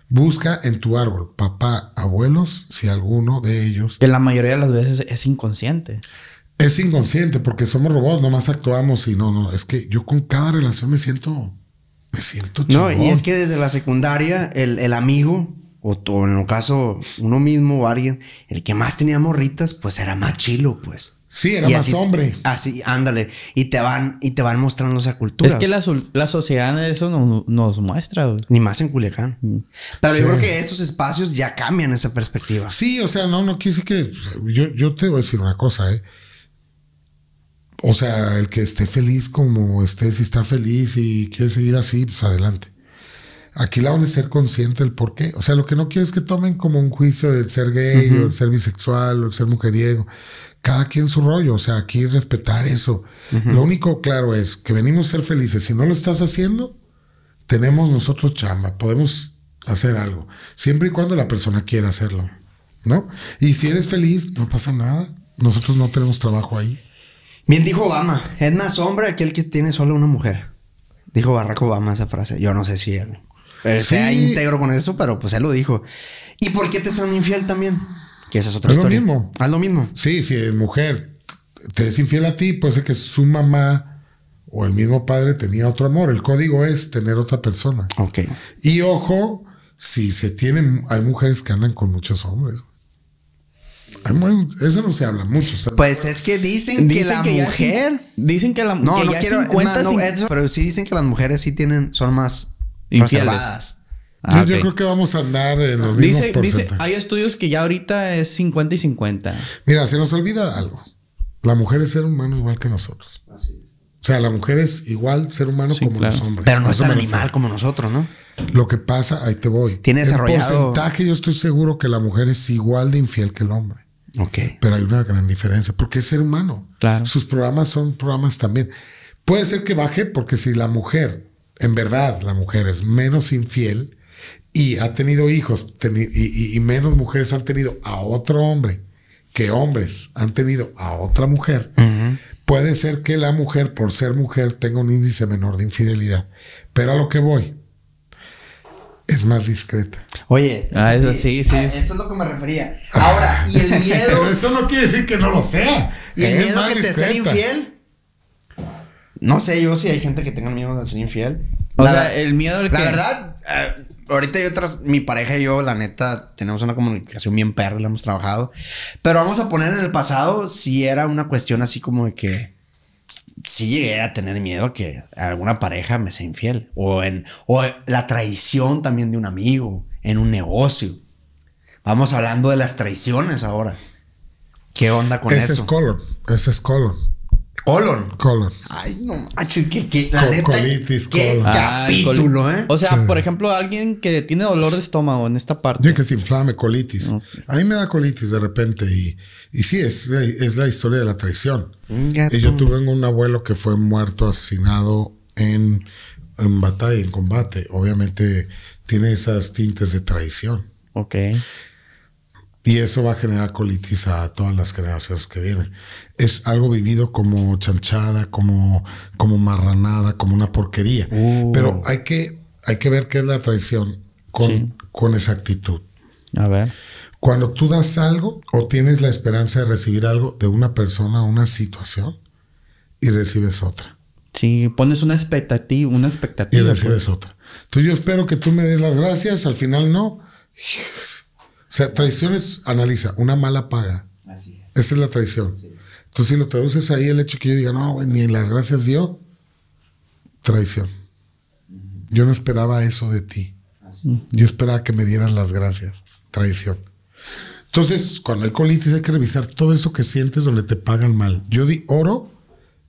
Busca en tu árbol, papá, abuelos, si alguno de ellos. Que la mayoría de las veces es inconsciente. Es inconsciente porque somos robots, nomás actuamos y no, no. Es que yo con cada relación me siento. Me siento No, y es que desde la secundaria, el, amigo, o, o, en el caso uno mismo o alguien, el que más tenía morritas, pues era más chilo, pues. Sí, era más hombre. Así, ándale. Y te van, y te van mostrando esa cultura. Es que la, la sociedad eso nos, nos muestra. Ni más en Culiacán. Mm. Pero yo creo que esos espacios ya cambian esa perspectiva. Sí, o sea, no, no quise que. Yo, te voy a decir una cosa, ¿eh? O sea, el que esté feliz como esté, si está feliz y quiere seguir así, pues adelante. Aquí la de ser consciente del por qué. O sea, lo que no quiero es que tomen como un juicio del ser gay o el ser bisexual o el ser mujeriego cada quien su rollo, o sea, aquí respetar eso. Lo único claro es que venimos a ser felices. Si no lo estás haciendo, tenemos nosotros chamba, podemos hacer algo, siempre y cuando la persona quiera hacerlo, ¿no? Y si eres feliz, no pasa nada. Nosotros no tenemos trabajo ahí. Bien dijo Obama, es más hombre aquel que tiene solo una mujer. Dijo Barack Obama esa frase. Yo no sé si él sea íntegro con eso, pero pues él lo dijo. ¿Y por qué te son infiel también? es otra es lo mismo. Ah, es lo mismo. Sí, si es mujer te es infiel a ti, puede ser que su mamá o el mismo padre tenía otro amor. El código es tener otra persona. Ok. Y ojo, si se tienen, hay mujeres que andan con muchos hombres. Eso no se habla mucho. Pues es que dicen, que la mujer. dicen que la mujer. No, no quiero. pero sí dicen que las mujeres sí tienen. Son más infieles. Ah, yo, creo que vamos a andar en los mismos porcentajes. Dice, hay estudios que ya ahorita es 50 y 50. Mira, se nos olvida algo. La mujer es ser humano igual que nosotros. Así es. O sea, la mujer es igual ser humano como los hombres. Pero no es un animal como nosotros, ¿no? Lo que pasa, ahí te voy. Tiene desarrollado. El porcentaje, yo estoy seguro que la mujer es igual de infiel que el hombre. Ok. Pero hay una gran diferencia, porque es ser humano. Claro. Sus programas son programas también. Puede ser que baje, porque si la mujer, en verdad, la mujer es menos infiel, y ha tenido hijos y, menos mujeres han tenido a otro hombre que hombres han tenido a otra mujer, puede ser que la mujer, por ser mujer, tenga un índice menor de infidelidad. Pero a lo que voy, es más discreta. Oye, ah, eso sí, sí, ah, eso es lo que me refería. Ahora, y el miedo. Pero eso no quiere decir que no lo sea. Y el miedo que te sea infiel. No sé, yo si hay gente que tenga miedo de ser infiel. O sea, el miedo de que. La verdad, ah, ahorita yo tras mi pareja y yo, la neta, tenemos una comunicación bien perra, la hemos trabajado. Pero vamos a poner en el pasado si era una cuestión así como de que si llegué a tener miedo que alguna pareja me sea infiel. O, en, la traición también de un amigo, en un negocio. Vamos hablando de las traiciones ahora. ¿Qué onda con ese eso? Es color, ese es color. Colon. Colon. Ay, no qué, qué, Colitis, qué colon. Ah, capítulo, ¿eh? O sea, por ejemplo, alguien que tiene dolor de estómago en esta parte. que se inflame colitis. A mí me da colitis de repente y, y sí, es, es la historia de la traición. Y yo tuve un abuelo que fue muerto, asesinado en, en batalla, en combate. Obviamente tiene esas tintes de traición. Ok. Y eso va a generar colitis a todas las generaciones que vienen es algo vivido como chanchada, como, como marranada, como una porquería. Uh. Pero hay que, hay que ver qué es la traición con, esa esa exactitud. A ver. Cuando tú das algo o tienes la esperanza de recibir algo de una persona o una situación y recibes otra. Sí, pones una expectativa, una expectativa. Y pues. recibes otra. Entonces yo espero que tú me des las gracias, al final no. O sea, es analiza, una mala paga. Así es. Esa es la traición. Sí. Entonces, si lo traduces ahí, el hecho que yo diga, no, güey, ni las gracias dio, traición. Yo no esperaba eso de ti. Yo esperaba que me dieras las gracias. Traición. Entonces, cuando hay colitis, hay que revisar todo eso que sientes donde te pagan mal. Yo di oro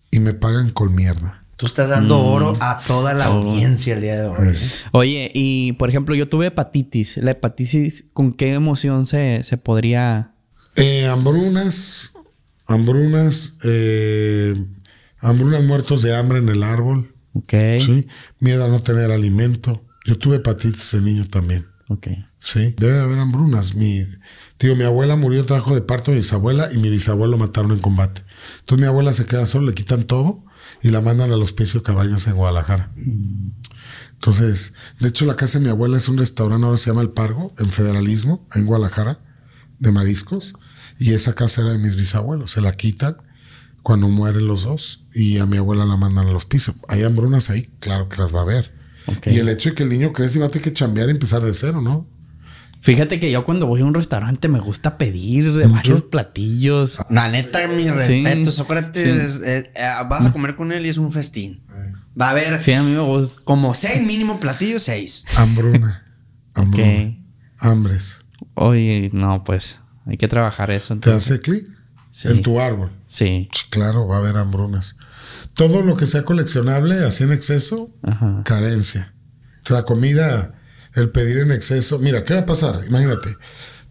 y me pagan con mierda. Tú estás dando mm. oro a toda la oh. audiencia el día de hoy. Eh. ¿eh? Oye, y por ejemplo, yo tuve hepatitis. ¿La hepatitis con qué emoción se, podría...? Eh, hambrunas, Hambrunas, eh, hambrunas muertos de hambre en el árbol. Sí. Miedo a no tener alimento. Yo tuve hepatitis de niño también. Sí. Debe de haber hambrunas. Mi, tío, mi abuela murió de trabajo de parto de mi bisabuela y mi bisabuelo mataron en combate. Entonces mi abuela se queda sola, le quitan todo y la mandan al hospicio caballos en Guadalajara. Entonces, de hecho, la casa de mi abuela es un restaurante, ahora se llama El Pargo, en federalismo, en Guadalajara, de mariscos. Y esa casa era de mis bisabuelos. Se la quitan cuando mueren los dos y a mi abuela la mandan a los pisos. Hay hambrunas ahí, claro que las va a haber. Y el hecho de que el niño crece y va a tener que chambear y empezar de cero, ¿no? Fíjate que yo cuando voy a un restaurante me gusta pedir de varios platillos. Ah, la neta, mi respeto, Sócrates, eh, eh, vas a comer con él y es un festín. Eh. Va a haber sí, como seis mínimo platillos, seis. Hambruna. Hambruna. Hambres. Oye, no, pues. Hay que trabajar eso. Entonces. ¿Te hace clic? Sí. En tu árbol. Sí. Pues claro, va a haber hambrunas. Todo lo que sea coleccionable, así en exceso, carencia. O sea, comida, el pedir en exceso. Mira, ¿qué va a pasar? Imagínate,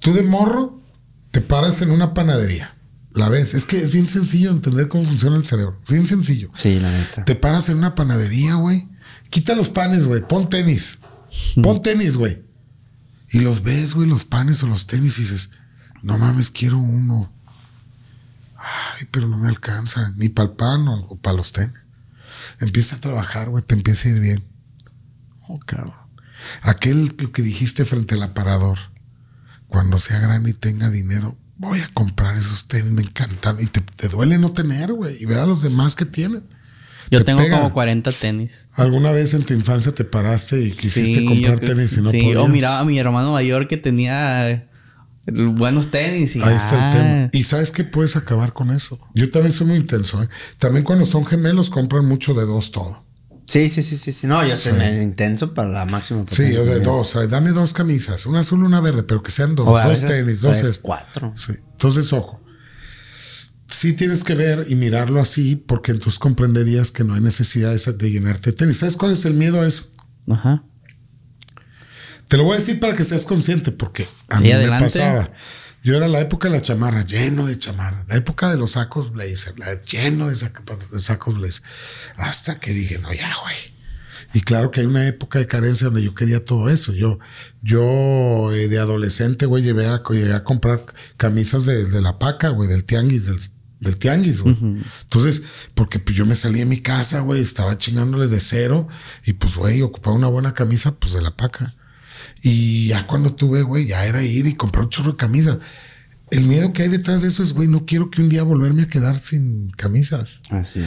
tú de morro te paras en una panadería. La ves, es que es bien sencillo entender cómo funciona el cerebro. Bien sencillo. Sí, la neta. Te paras en una panadería, güey. Quita los panes, güey. Pon tenis. Pon tenis, güey. Y los ves, güey, los panes o los tenis y dices, no mames, quiero uno. Ay, pero no me alcanza, ni para el pan o, para los tenis. Empieza a trabajar, güey, te empieza a ir bien. Oh, cabrón. Aquel que dijiste frente al aparador, cuando sea grande y tenga dinero, voy a comprar esos tenis, me encantan. Y te, duele no tener, güey, y ver a los demás que tienen. Yo tengo como 40 tenis. ¿Alguna vez en tu infancia te paraste y quisiste comprar tenis y no sí. podías? O miraba a mi hermano mayor que tenía buenos tenis. Y tema. Y sabes que puedes acabar con eso. Yo también soy muy intenso. ¿eh? También cuando son gemelos compran mucho de dos todo. Sí, sí, sí, sí, sí. No, yo soy intenso para la máxima. Sí, yo de dos. dame dos camisas, una azul, una verde, pero que sean dos, dos tenis, dos es cuatro. Sí. Entonces, ojo. Sí tienes que ver y mirarlo así, porque entonces comprenderías que no hay necesidad de llenarte de tenis. ¿Sabes cuál es el miedo a eso? Ajá te lo voy a decir para que seas consciente, porque a mí me pasaba. Yo era la época de la chamarra, lleno de chamarra. La época de los sacos blazer, lleno de, sacos blazer. Hasta que dije, no, ya, güey. Y claro que hay una época de carencia donde yo quería todo eso. Yo, yo eh, de adolescente, güey, llevé a, llegué a comprar camisas de, la paca, güey, del tianguis, del, tianguis, güey. Entonces, porque pues, yo me salí de mi casa, güey, estaba chingándoles de cero. Y pues, güey, ocupaba una buena camisa, pues de la paca. Y ya cuando tuve, güey, ya era ir y comprar un chorro de camisas. El miedo que hay detrás de eso es, güey, no quiero que un día volverme a quedar sin camisas.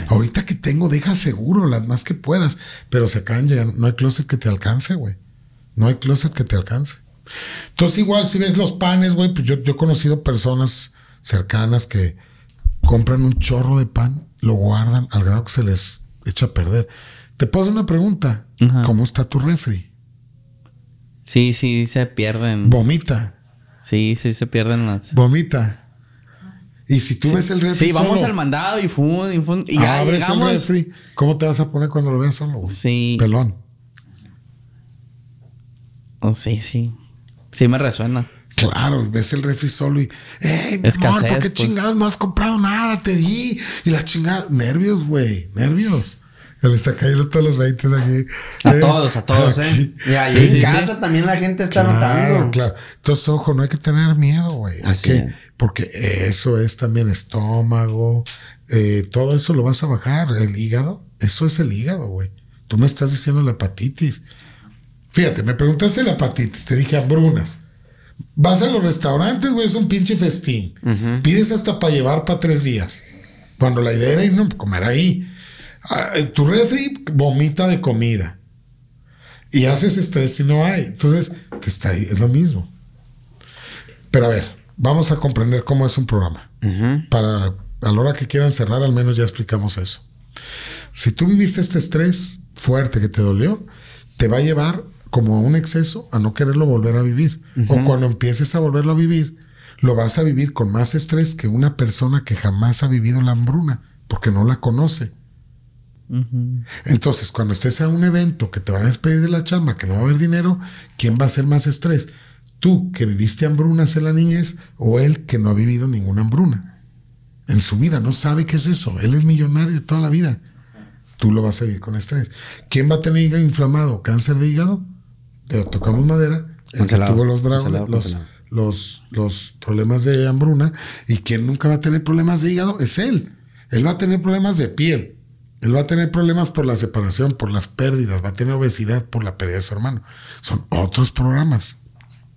Ahorita que tengo, deja seguro las más que puedas, pero se acaban No hay closet que te alcance, güey. No hay closet que te alcance. Entonces, igual, si ves los panes, güey, pues yo, yo he conocido personas cercanas que compran un chorro de pan, lo guardan al grado que se les echa a perder. Te puedo hacer una pregunta. ¿Cómo está tu refri? Sí, sí, se pierden. Vomita. Sí, sí, se pierden las. Vomita. Y si tú ves el refri. Sí, vamos al mandado y fun, y fun, y ya abres llegamos. El refri, ¿Cómo te vas a poner cuando lo veas solo? Sí. Pelón. Oh, sí, sí. Sí me resuena. Claro, ves el refri solo y. ¡Ey, amor, ¿por qué chingadas? Pues". chingados no has comprado nada? Te di. Y las chingada... Nervios, güey. Nervios. Le está cayendo todos los reites aquí. A eh, todos, a todos, ¿eh? Y ahí en casa también la gente está notando. Claro, Entonces, ojo, no hay que tener miedo, güey. Así Porque eso es también estómago. Eh, todo eso lo vas a bajar. El hígado, eso es el hígado, güey. Tú me estás diciendo la hepatitis. Fíjate, me preguntaste la hepatitis, te dije hambrunas. Vas a los restaurantes, güey, es un pinche festín. Pides hasta para llevar para tres días. Cuando la idea era ir, no, comer ahí. Ah, eh, tu refri vomita de comida y haces estrés si no hay. Entonces, te está ahí, es lo mismo. Pero a ver, vamos a comprender cómo es un programa. Para a la hora que quieran cerrar, al menos ya explicamos eso. Si tú viviste este estrés fuerte que te dolió, te va a llevar como a un exceso a no quererlo volver a vivir. O cuando empieces a volverlo a vivir, lo vas a vivir con más estrés que una persona que jamás ha vivido la hambruna, porque no la conoce. Entonces, cuando estés a un evento que te van a despedir de la chamba, que no va a haber dinero, ¿quién va a ser más estrés? ¿Tú que viviste hambrunas en la niñez o él que no ha vivido ninguna hambruna? En su vida no sabe qué es eso. Él es millonario de toda la vida. Tú lo vas a vivir con estrés. ¿Quién va a tener hígado inflamado? ¿Cáncer de hígado? Te tocamos madera. El tuvo los, bravos, los, problemas de hambruna. ¿Y quien nunca va a tener problemas de hígado? Es él. Él va a tener problemas de piel, él va a tener problemas por la separación, por las pérdidas, va a tener obesidad por la pérdida de su hermano. Son otros programas.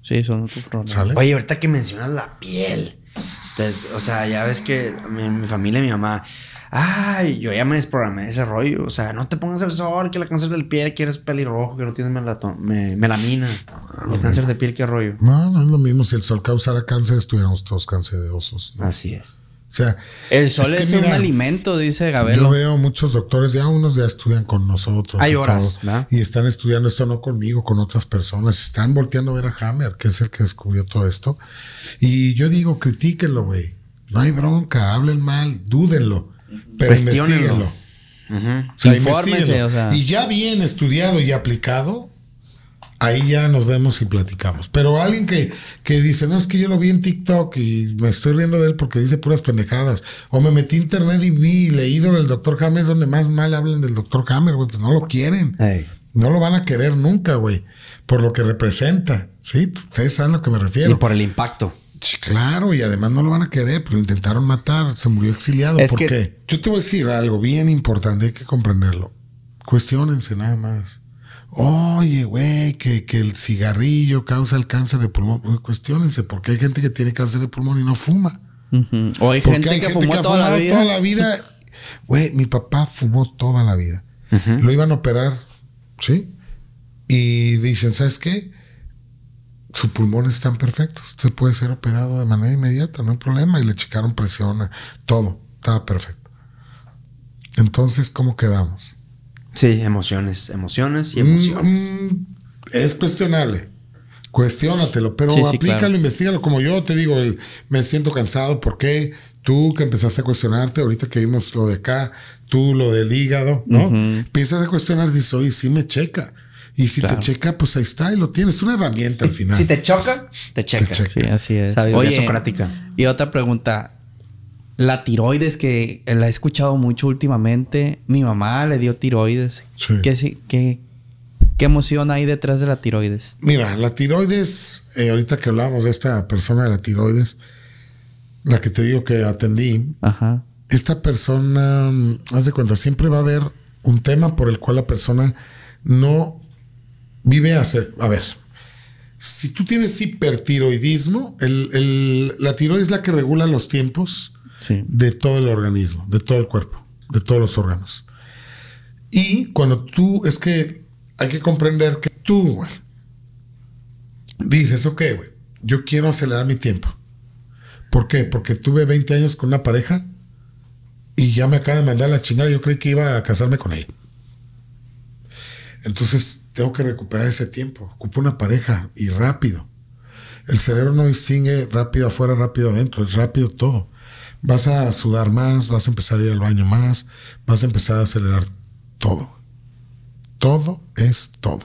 Sí, son otros programas. Oye, ahorita que mencionas la piel. Entonces, o sea, ya ves que mi, familia y mi mamá, ay, yo ya me desprogramé ese rollo. O sea, no te pongas el sol, que la cáncer del piel, que eres pelirrojo, que no tienes melamina. El ah, cáncer de piel, qué rollo. No, no es lo mismo. Si el sol causara cáncer, estuviéramos todos cancerosos. Así es. O sea, el sol es, un alimento, dice Gabelo. Yo veo muchos doctores, ya unos ya estudian con nosotros. Hay y horas, Y están estudiando esto no conmigo, con otras personas. Están volteando a ver a Hammer, que es el que descubrió todo esto. Y yo digo, critíquenlo, güey. No hay bronca, hablen mal, dúdenlo, pero investiguenlo. Infórmense, o sea. Y ya bien estudiado y aplicado, ahí ya nos vemos y platicamos. Pero alguien que, que dice, no, es que yo lo vi en TikTok y me estoy riendo de él porque dice puras pendejadas. O me metí a internet y vi leído el doctor Hammer, donde más mal hablan del doctor Hammer, güey, pues no lo quieren. No lo van a querer nunca, güey, por lo que representa. Sí, ustedes saben a lo que me refiero. Y por el impacto. Sí, claro, y además no lo van a querer, pero intentaron matar, se murió exiliado. Es que... yo te voy a decir algo bien importante, hay que comprenderlo. Cuestiónense nada más. Oye, güey, que, el cigarrillo causa el cáncer de pulmón. Cuestiónense, porque hay gente que tiene cáncer de pulmón y no fuma. O hay gente, que, fumó toda, la vida. Güey, mi papá fumó toda la vida. Lo iban a operar, ¿sí? Y dicen, ¿sabes qué? Su pulmón está perfecto. Se puede ser operado de manera inmediata, no hay problema. Y le checaron presión, todo, estaba perfecto. Entonces, ¿cómo quedamos? Sí, emociones, emociones y mm, emociones. Mm, es cuestionable. Cuestiónatelo, pero aplícalo, investigalo. Como yo te digo, me siento cansado. ¿Por qué? Tú que empezaste a cuestionarte, ahorita que vimos lo de acá, tú lo del hígado, ¿no? Piensas a cuestionar si soy, si me checa. Y si te checa, pues ahí está y lo tienes. Una herramienta al final. Si te choca, te checa. Sí, así es. Oye, socrática. Y otra pregunta la tiroides que la he escuchado mucho últimamente. Mi mamá le dio tiroides. ¿Qué, qué, emoción hay detrás de la tiroides? Mira, la tiroides, eh, ahorita que hablábamos de esta persona de la tiroides, la que te digo que atendí, esta persona, mm, haz de cuenta, siempre va a haber un tema por el cual la persona no vive a ser. A ver, si tú tienes hipertiroidismo, la tiroides es la que regula los tiempos de todo el organismo, de todo el cuerpo, de todos los órganos. Y cuando tú, es que hay que comprender que tú, güey, dices, ok, güey, yo quiero acelerar mi tiempo. ¿Por qué? Porque tuve 20 años con una pareja y ya me acaba de mandar la chingada. Yo creí que iba a casarme con ella. Entonces tengo que recuperar ese tiempo. Ocupo una pareja y rápido. El cerebro no distingue rápido afuera, rápido adentro, es rápido todo vas a sudar más, vas a empezar a ir al baño más, vas a empezar a acelerar todo. Todo es todo.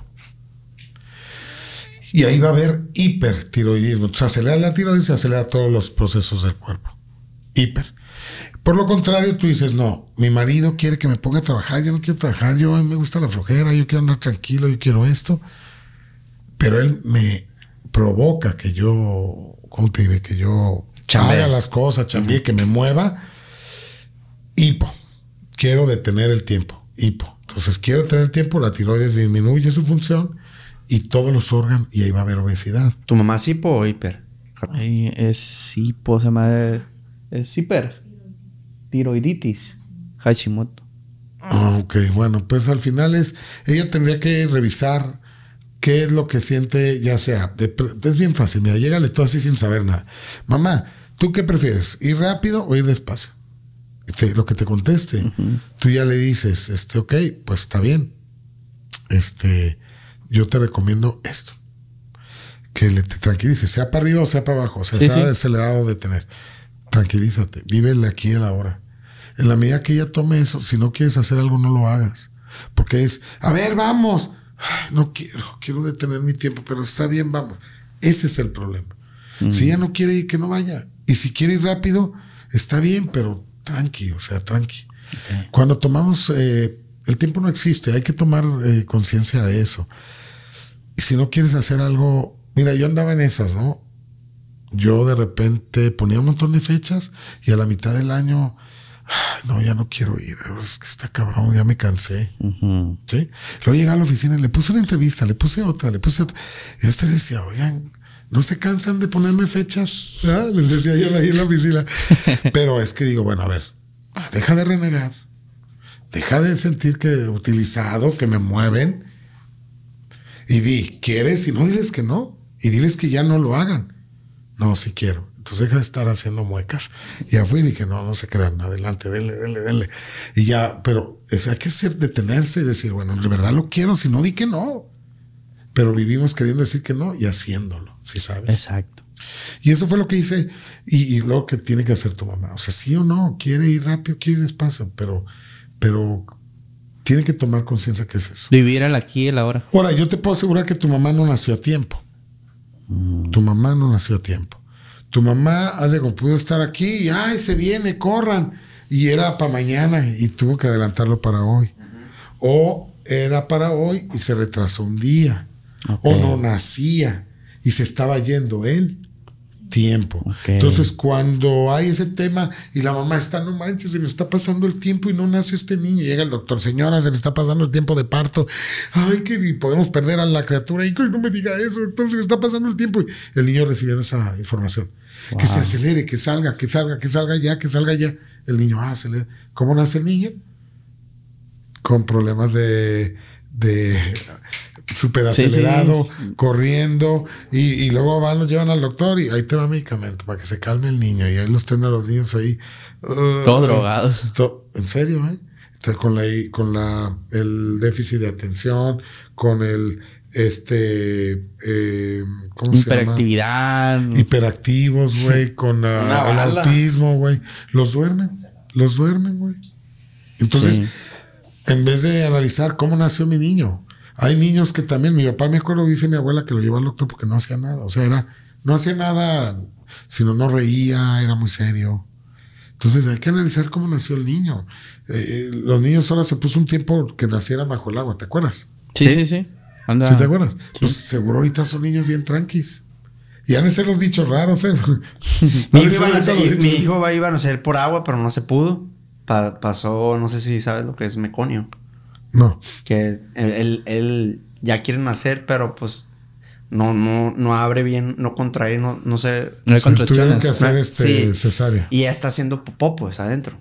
Y ahí va a haber hipertiroidismo. Se acelera la tiroides y se acelera todos los procesos del cuerpo. Hiper. Por lo contrario, tú dices, no, mi marido quiere que me ponga a trabajar, yo no quiero trabajar, yo a mí me gusta la flojera, yo quiero andar tranquilo, yo quiero esto. Pero él me provoca que yo, ¿cómo te diré? Que yo haga las cosas, chambie, que me mueva. Hipo. Quiero detener el tiempo. Hipo. Entonces quiero detener el tiempo, la tiroides disminuye su función y todos los órganos y ahí va a haber obesidad. ¿Tu mamá es hipo o hiper? es hipo, se llama. Es hiper. Tiroiditis. Hashimoto. Ah, ok, bueno, pues al final es. Ella tendría que revisar qué es lo que siente, ya sea. es bien fácil, mira, llégale todo así sin saber nada. Mamá, ¿Tú qué prefieres? ¿Ir rápido o ir despacio? Este, lo que te conteste. Tú ya le dices, este, ok, pues está bien. Este, yo te recomiendo esto. Que le te tranquilices, sea para arriba o sea para abajo, o sea, sea acelerado de tener. Tranquilízate, vive aquí a la hora. En la medida que ella tome eso, si no quieres hacer algo, no lo hagas. Porque es, a ver, vamos. no quiero, quiero detener mi tiempo, pero está bien, vamos. Ese es el problema. Si ella no quiere ir, que no vaya y si quiere ir rápido, está bien, pero tranqui, o sea, tranqui. Cuando tomamos, eh, el tiempo no existe, hay que tomar eh, conciencia de eso. Y si no quieres hacer algo, mira, yo andaba en esas, ¿no? Yo de repente ponía un montón de fechas y a la mitad del año, no, ya no quiero ir, es que está cabrón, ya me cansé. ¿Sí? Luego llegué a la oficina y le puse una entrevista, le puse otra, le puse otra. Y yo decía, oigan, no se cansan de ponerme fechas. Les decía yo ahí en la oficina. Pero es que digo, bueno, a ver, deja de renegar. Deja de sentir que he utilizado, que me mueven. Y di, ¿quieres? Y no diles que no. Y diles que ya no lo hagan. No, si quiero. Entonces deja de estar haciendo muecas. Ya fui y dije, no, no se crean, adelante, denle, denle, denle. Y ya, pero hay que ser, detenerse y decir, bueno, de verdad lo quiero, si no di que no. Pero vivimos queriendo decir que no y haciéndolo. ¿sí sabes. Exacto. Y eso fue lo que hice y, lo que tiene que hacer tu mamá. O sea, sí o no, quiere ir rápido, quiere ir despacio, pero, pero tiene que tomar conciencia que es eso. Vivir aquí y el ahora. Ahora, yo te puedo asegurar que tu mamá no nació a tiempo. Mm. Tu mamá no nació a tiempo. Tu mamá hace como pudo estar aquí y, ay, se viene, corran. Y era para mañana y tuvo que adelantarlo para hoy. O era para hoy y se retrasó un día. O no nacía y se estaba yendo el tiempo. Entonces, cuando hay ese tema y la mamá está, no manches, se me está pasando el tiempo y no nace este niño, llega el doctor, señora, se me está pasando el tiempo de parto, ay, que podemos perder a la criatura, y no me diga eso, entonces se me está pasando el tiempo, y el niño recibiendo esa información. Que se acelere, que salga, que salga, que salga ya, que salga ya. El niño ah, acelera. ¿Cómo nace el niño? Con problemas de súper acelerado, corriendo, y, luego van, lo llevan al doctor y ahí te va medicamento para que se calme el niño. Y ahí los tienen a los niños ahí. ...todo uh, Todos drogados. en serio, ¿eh? con la, con la, el déficit de atención, con el este eh, ¿cómo se llama? hiperactivos güey con el autismo güey los duermen los duermen güey entonces en vez de analizar cómo nació mi niño hay niños que también, mi papá me acuerdo, dice mi abuela que lo llevó al doctor porque no hacía nada. O sea, era, no hacía nada, sino no reía, era muy serio. Entonces hay que analizar cómo nació el niño. Eh, eh, los niños ahora se puso un tiempo que naciera bajo el agua, ¿te acuerdas? Sí, sí, sí. te acuerdas? Pues seguro ahorita son niños bien tranquis. Y han de ser los bichos raros, ¿eh? mi, hijo iba a nacer por agua, pero no se pudo. pasó, no sé si sabes lo que es meconio. No. Que él, ya quiere nacer, pero pues no, no, no abre bien, no contrae, no, no sé. No hay que hacer este cesárea. Y ya está haciendo popos pues, adentro.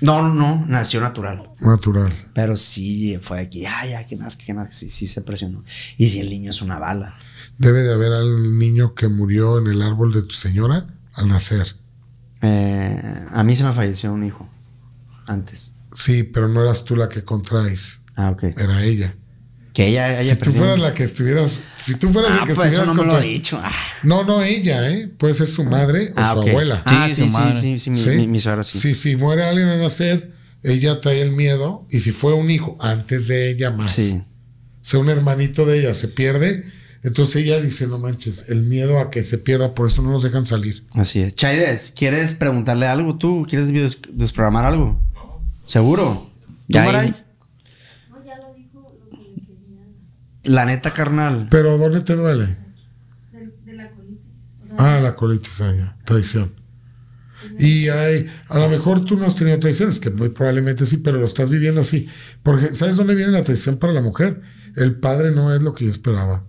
No, no, nació natural. Natural. Pero sí fue aquí, ay ya, que nazca, que nazca. Sí, se presionó. Y si el niño es una bala. Debe de haber al niño que murió en el árbol de tu señora al nacer. Eh, a mí se me falleció un hijo antes. Sí, pero no eras tú la que contraes. Ah, ok. Era ella. Que ella, si tú fueras la que estuvieras, si tú fueras la ah, que pues, estuvieras eso no lo he dicho. Ah. No, no ella, ¿eh? Puede ser su madre o ah, su abuela. Sí, sí, sí, sí, ¿Sí? Mi, suegra, sí. Si, muere alguien al nacer, ella trae el miedo y si fue un hijo antes de ella más. Sí. O sea, un hermanito de ella se pierde, entonces ella dice, no manches, el miedo a que se pierda, por eso no nos dejan salir. Así es. Chaides, ¿quieres preguntarle algo tú? ¿Quieres desprogramar algo? ¿Seguro? La neta, carnal. ¿Pero dónde te duele? De, la colitis. ah, la colitis, ah, traición. Y hay, a lo mejor tú no has tenido traiciones, que muy probablemente sí, pero lo estás viviendo así. Porque, ¿sabes dónde viene la traición para la mujer? El padre no es lo que yo esperaba.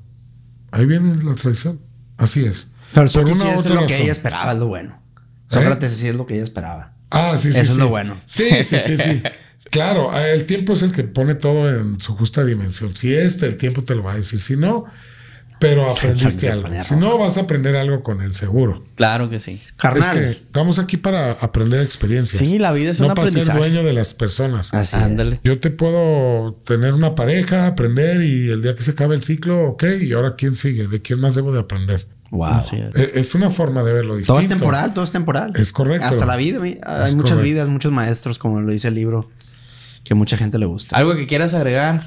Ahí viene la traición. Así es. Pero es lo que ella esperaba, es lo bueno. ¿Eh? Sócrates sí es lo que ella esperaba. Ah, sí, sí. Eso es lo bueno. Sí, sí, sí, sí. claro, ah, el tiempo es el que pone todo en su justa dimensión. Si este, el tiempo te lo va a decir. Si no, pero aprendiste algo. Si no, vas a aprender algo con el seguro. Claro que sí. Carnal. Es que estamos aquí para aprender experiencias. Sí, la vida es no para ser dueño de las personas. Así Ándale. Yo te puedo tener una pareja, aprender y el día que se acabe el ciclo, ok, y ahora quién sigue, de quién más debo de aprender. Wow. E-, es. una forma de verlo Todo es temporal, todo es temporal. Es correcto. Hasta la vida. Hay muchas vidas, muchos maestros, como lo dice el libro, que mucha gente le gusta. ¿Algo que quieras agregar?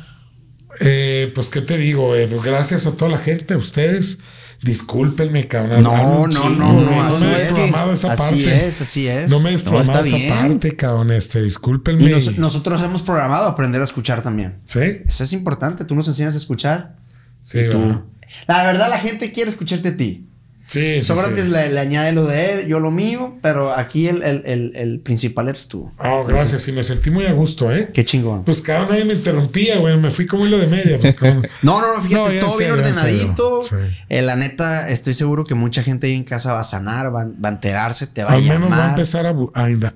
Eh, pues, ¿qué te digo? Eh, pues, gracias a toda la gente, a ustedes. Discúlpenme, cabrón. No, no, no, no, no. Así me desprogramado esa parte. Así es, así es. No me he desprogramado esa parte, cabrón. Este, discúlpenme. nosotros hemos programado aprender a escuchar también. Sí. Eso es importante. Tú nos enseñas a escuchar. Sí, tú la verdad, la gente quiere escucharte a ti. Sí, Sócrates Le, añade lo de él, yo lo mío, pero aquí el, principal eres tú. Oh, gracias, y me sentí muy a gusto, ¿eh? Qué chingón. Pues cada nadie me interrumpía, güey, me fui como hilo de media. Pues, no, no, no, fíjate, todo bien ordenadito. Eh, la neta, estoy seguro que mucha gente ahí en casa va a sanar, va, a enterarse, te va a llamar. Al menos va a empezar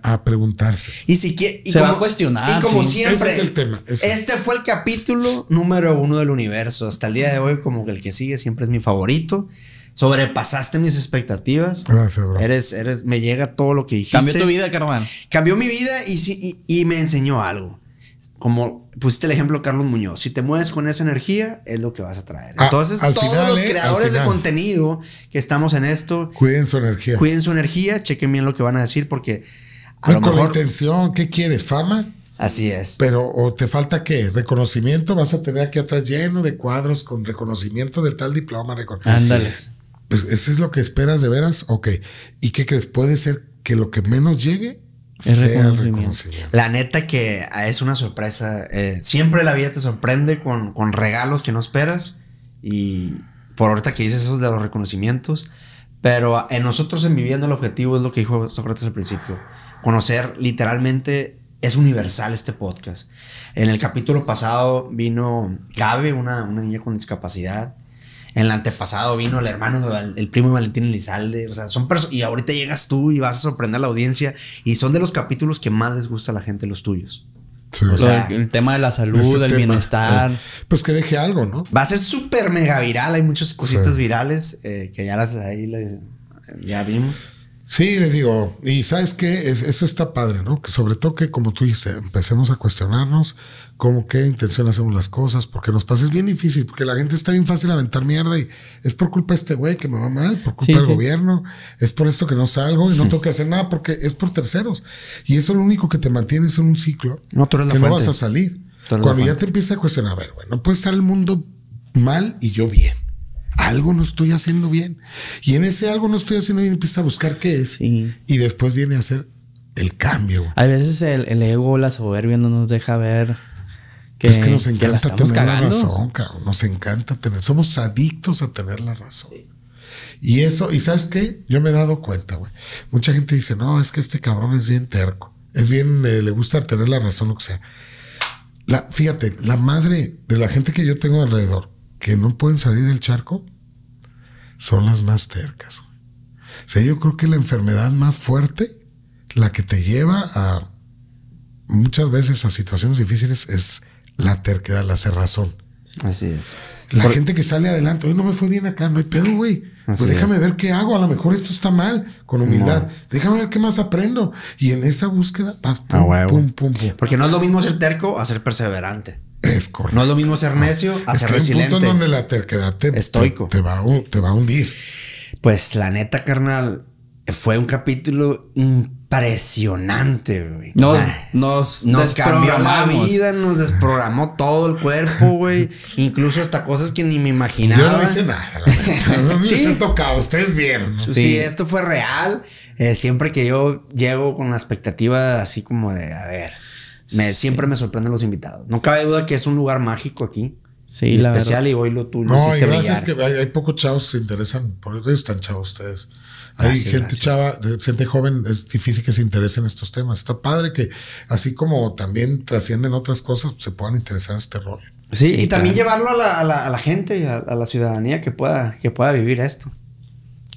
a, preguntarse. Y si quiere, y Se va a cuestionar. Y como siempre, el tema, este fue el capítulo número uno del universo. Hasta el día de hoy, como que el que sigue siempre es mi favorito sobrepasaste mis expectativas. Gracias, bro. Eres, eres, me llega todo lo que dijiste. Cambió tu vida, carmán. Cambió mi vida y, me enseñó algo. Como pusiste el ejemplo Carlos Muñoz, si te mueves con esa energía, es lo que vas a traer. Ah, Entonces, todos los eh, creadores de contenido que estamos en esto, cuiden su energía. Cuiden su energía, chequen bien lo que van a decir, porque a lo con mejor, intención, ¿qué quieres? ¿Fama? Así es. Pero o te falta qué? Reconocimiento, vas a tener aquí atrás lleno de cuadros con reconocimiento del tal diploma. Ándales pues eso es lo que esperas de veras, ok. ¿Y qué crees? Puede ser que lo que menos llegue sea reconocimiento. La neta que ah, es una sorpresa. Eh, siempre la vida te sorprende con, con, regalos que no esperas. Y por ahorita que dices eso de los reconocimientos. Pero en nosotros en viviendo el objetivo es lo que dijo Sócrates al principio. Conocer literalmente es universal este podcast. En el capítulo pasado vino Gabe, una, una niña con discapacidad en el antepasado vino el hermano, el primo Valentín Elizalde. O sea, son personas. Y ahorita llegas tú y vas a sorprender a la audiencia. Y son de los capítulos que más les gusta a la gente, los tuyos. O sea, el tema de la salud, el bienestar. Eh, pues que deje algo, ¿no? Va a ser súper mega viral. Hay muchas cositas virales eh, que ya las ahí ya vimos. Sí, les digo, y sabes que es, eso está padre, ¿no? Que sobre todo que, como tú dijiste, empecemos a cuestionarnos cómo qué intención hacemos las cosas, porque nos pasa, es bien difícil, porque la gente está bien fácil aventar mierda y es por culpa de este güey que me va mal, por culpa del gobierno, es por esto que no salgo y no tengo que hacer nada porque es por terceros. Y eso lo único que te mantiene en un ciclo no, que no vas a salir. Cuando ya te empieza a cuestionar, a ver, güey, no puede estar el mundo mal y yo bien. Algo no estoy haciendo bien. Y en ese algo no estoy haciendo bien empieza a buscar qué es. Y después viene a hacer el cambio. A veces el, el ego, la soberbia no nos deja ver es que nos encanta tener la razón, cabrón. Nos encanta tener. Somos adictos a tener la razón. Y eso, y sabes qué? Yo me he dado cuenta, güey. Mucha gente dice, no, es que este cabrón es bien terco. Es bien, eh, le gusta tener la razón, lo que sea. fíjate, la madre de la gente que yo tengo alrededor, que no pueden salir del charco, son las más tercas. O sea, yo creo que la enfermedad más fuerte, la que te lleva a muchas veces a situaciones difíciles, es la terquedad, la cerrazón. Así es. La gente que sale adelante, hoy no me fue bien acá, no hay pedo, güey. pues déjame ver qué hago, a lo mejor esto está mal, con humildad. Déjame ver qué más aprendo. Y en esa búsqueda vas pum, pum, Porque no es lo mismo ser terco a ser perseverante. Es correcto. No es lo mismo ser ah, necio a ser resiliente. un punto donde la terquedad te, Estoico. va, te va a hundir. Pues la neta, carnal, fue un capítulo increíble impresionante, güey. Nos, nos, cambió la vida, nos desprogramó todo el cuerpo, güey. Incluso hasta cosas que ni me imaginaba. Yo no hice nada, la No me ¿Sí? tocado, ustedes vieron. Sí. esto fue real. Eh, siempre que yo llego con la expectativa así como de, a ver, siempre me sorprenden los invitados. No cabe duda que es un lugar mágico aquí. Sí, especial y hoy lo tú No, brillar. que hay pocos chavos que se interesan, por eso están chavos ustedes hay gente chava, gente joven, es difícil que se interese en estos temas. Está padre que así como también trascienden otras cosas, se puedan interesar en este rollo. Sí, y también llevarlo a la, a la, gente, a, a, la ciudadanía que pueda, que pueda vivir esto.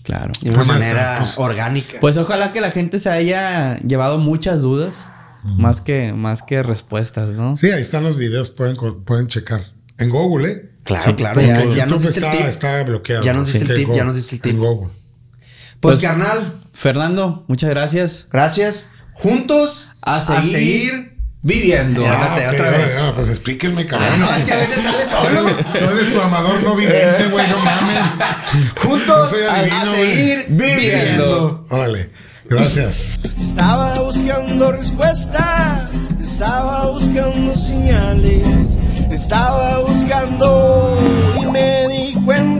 Claro. De una pues manera pues. orgánica. Pues ojalá que la gente se haya llevado muchas dudas, más, que, más que respuestas, ¿no? Sí, ahí están los videos, pueden, pueden checar. En Google, ¿eh? Claro, claro. Ya, nos el tip. está bloqueado. Ya nos dice el tip, ya nos dice el tip. En Google. Pues, pues, carnal. Fernando, muchas gracias. Gracias. Juntos a seguir, viviendo. Ah, otra vez. Ah, pues explíquenme, cabrón. Ah, no, es que a veces sale solo. Soy desplomador, no viviente, güey, no mames. Juntos a seguir viviendo. Órale. Gracias. Estaba buscando respuestas, estaba buscando señales, estaba buscando y me di cuenta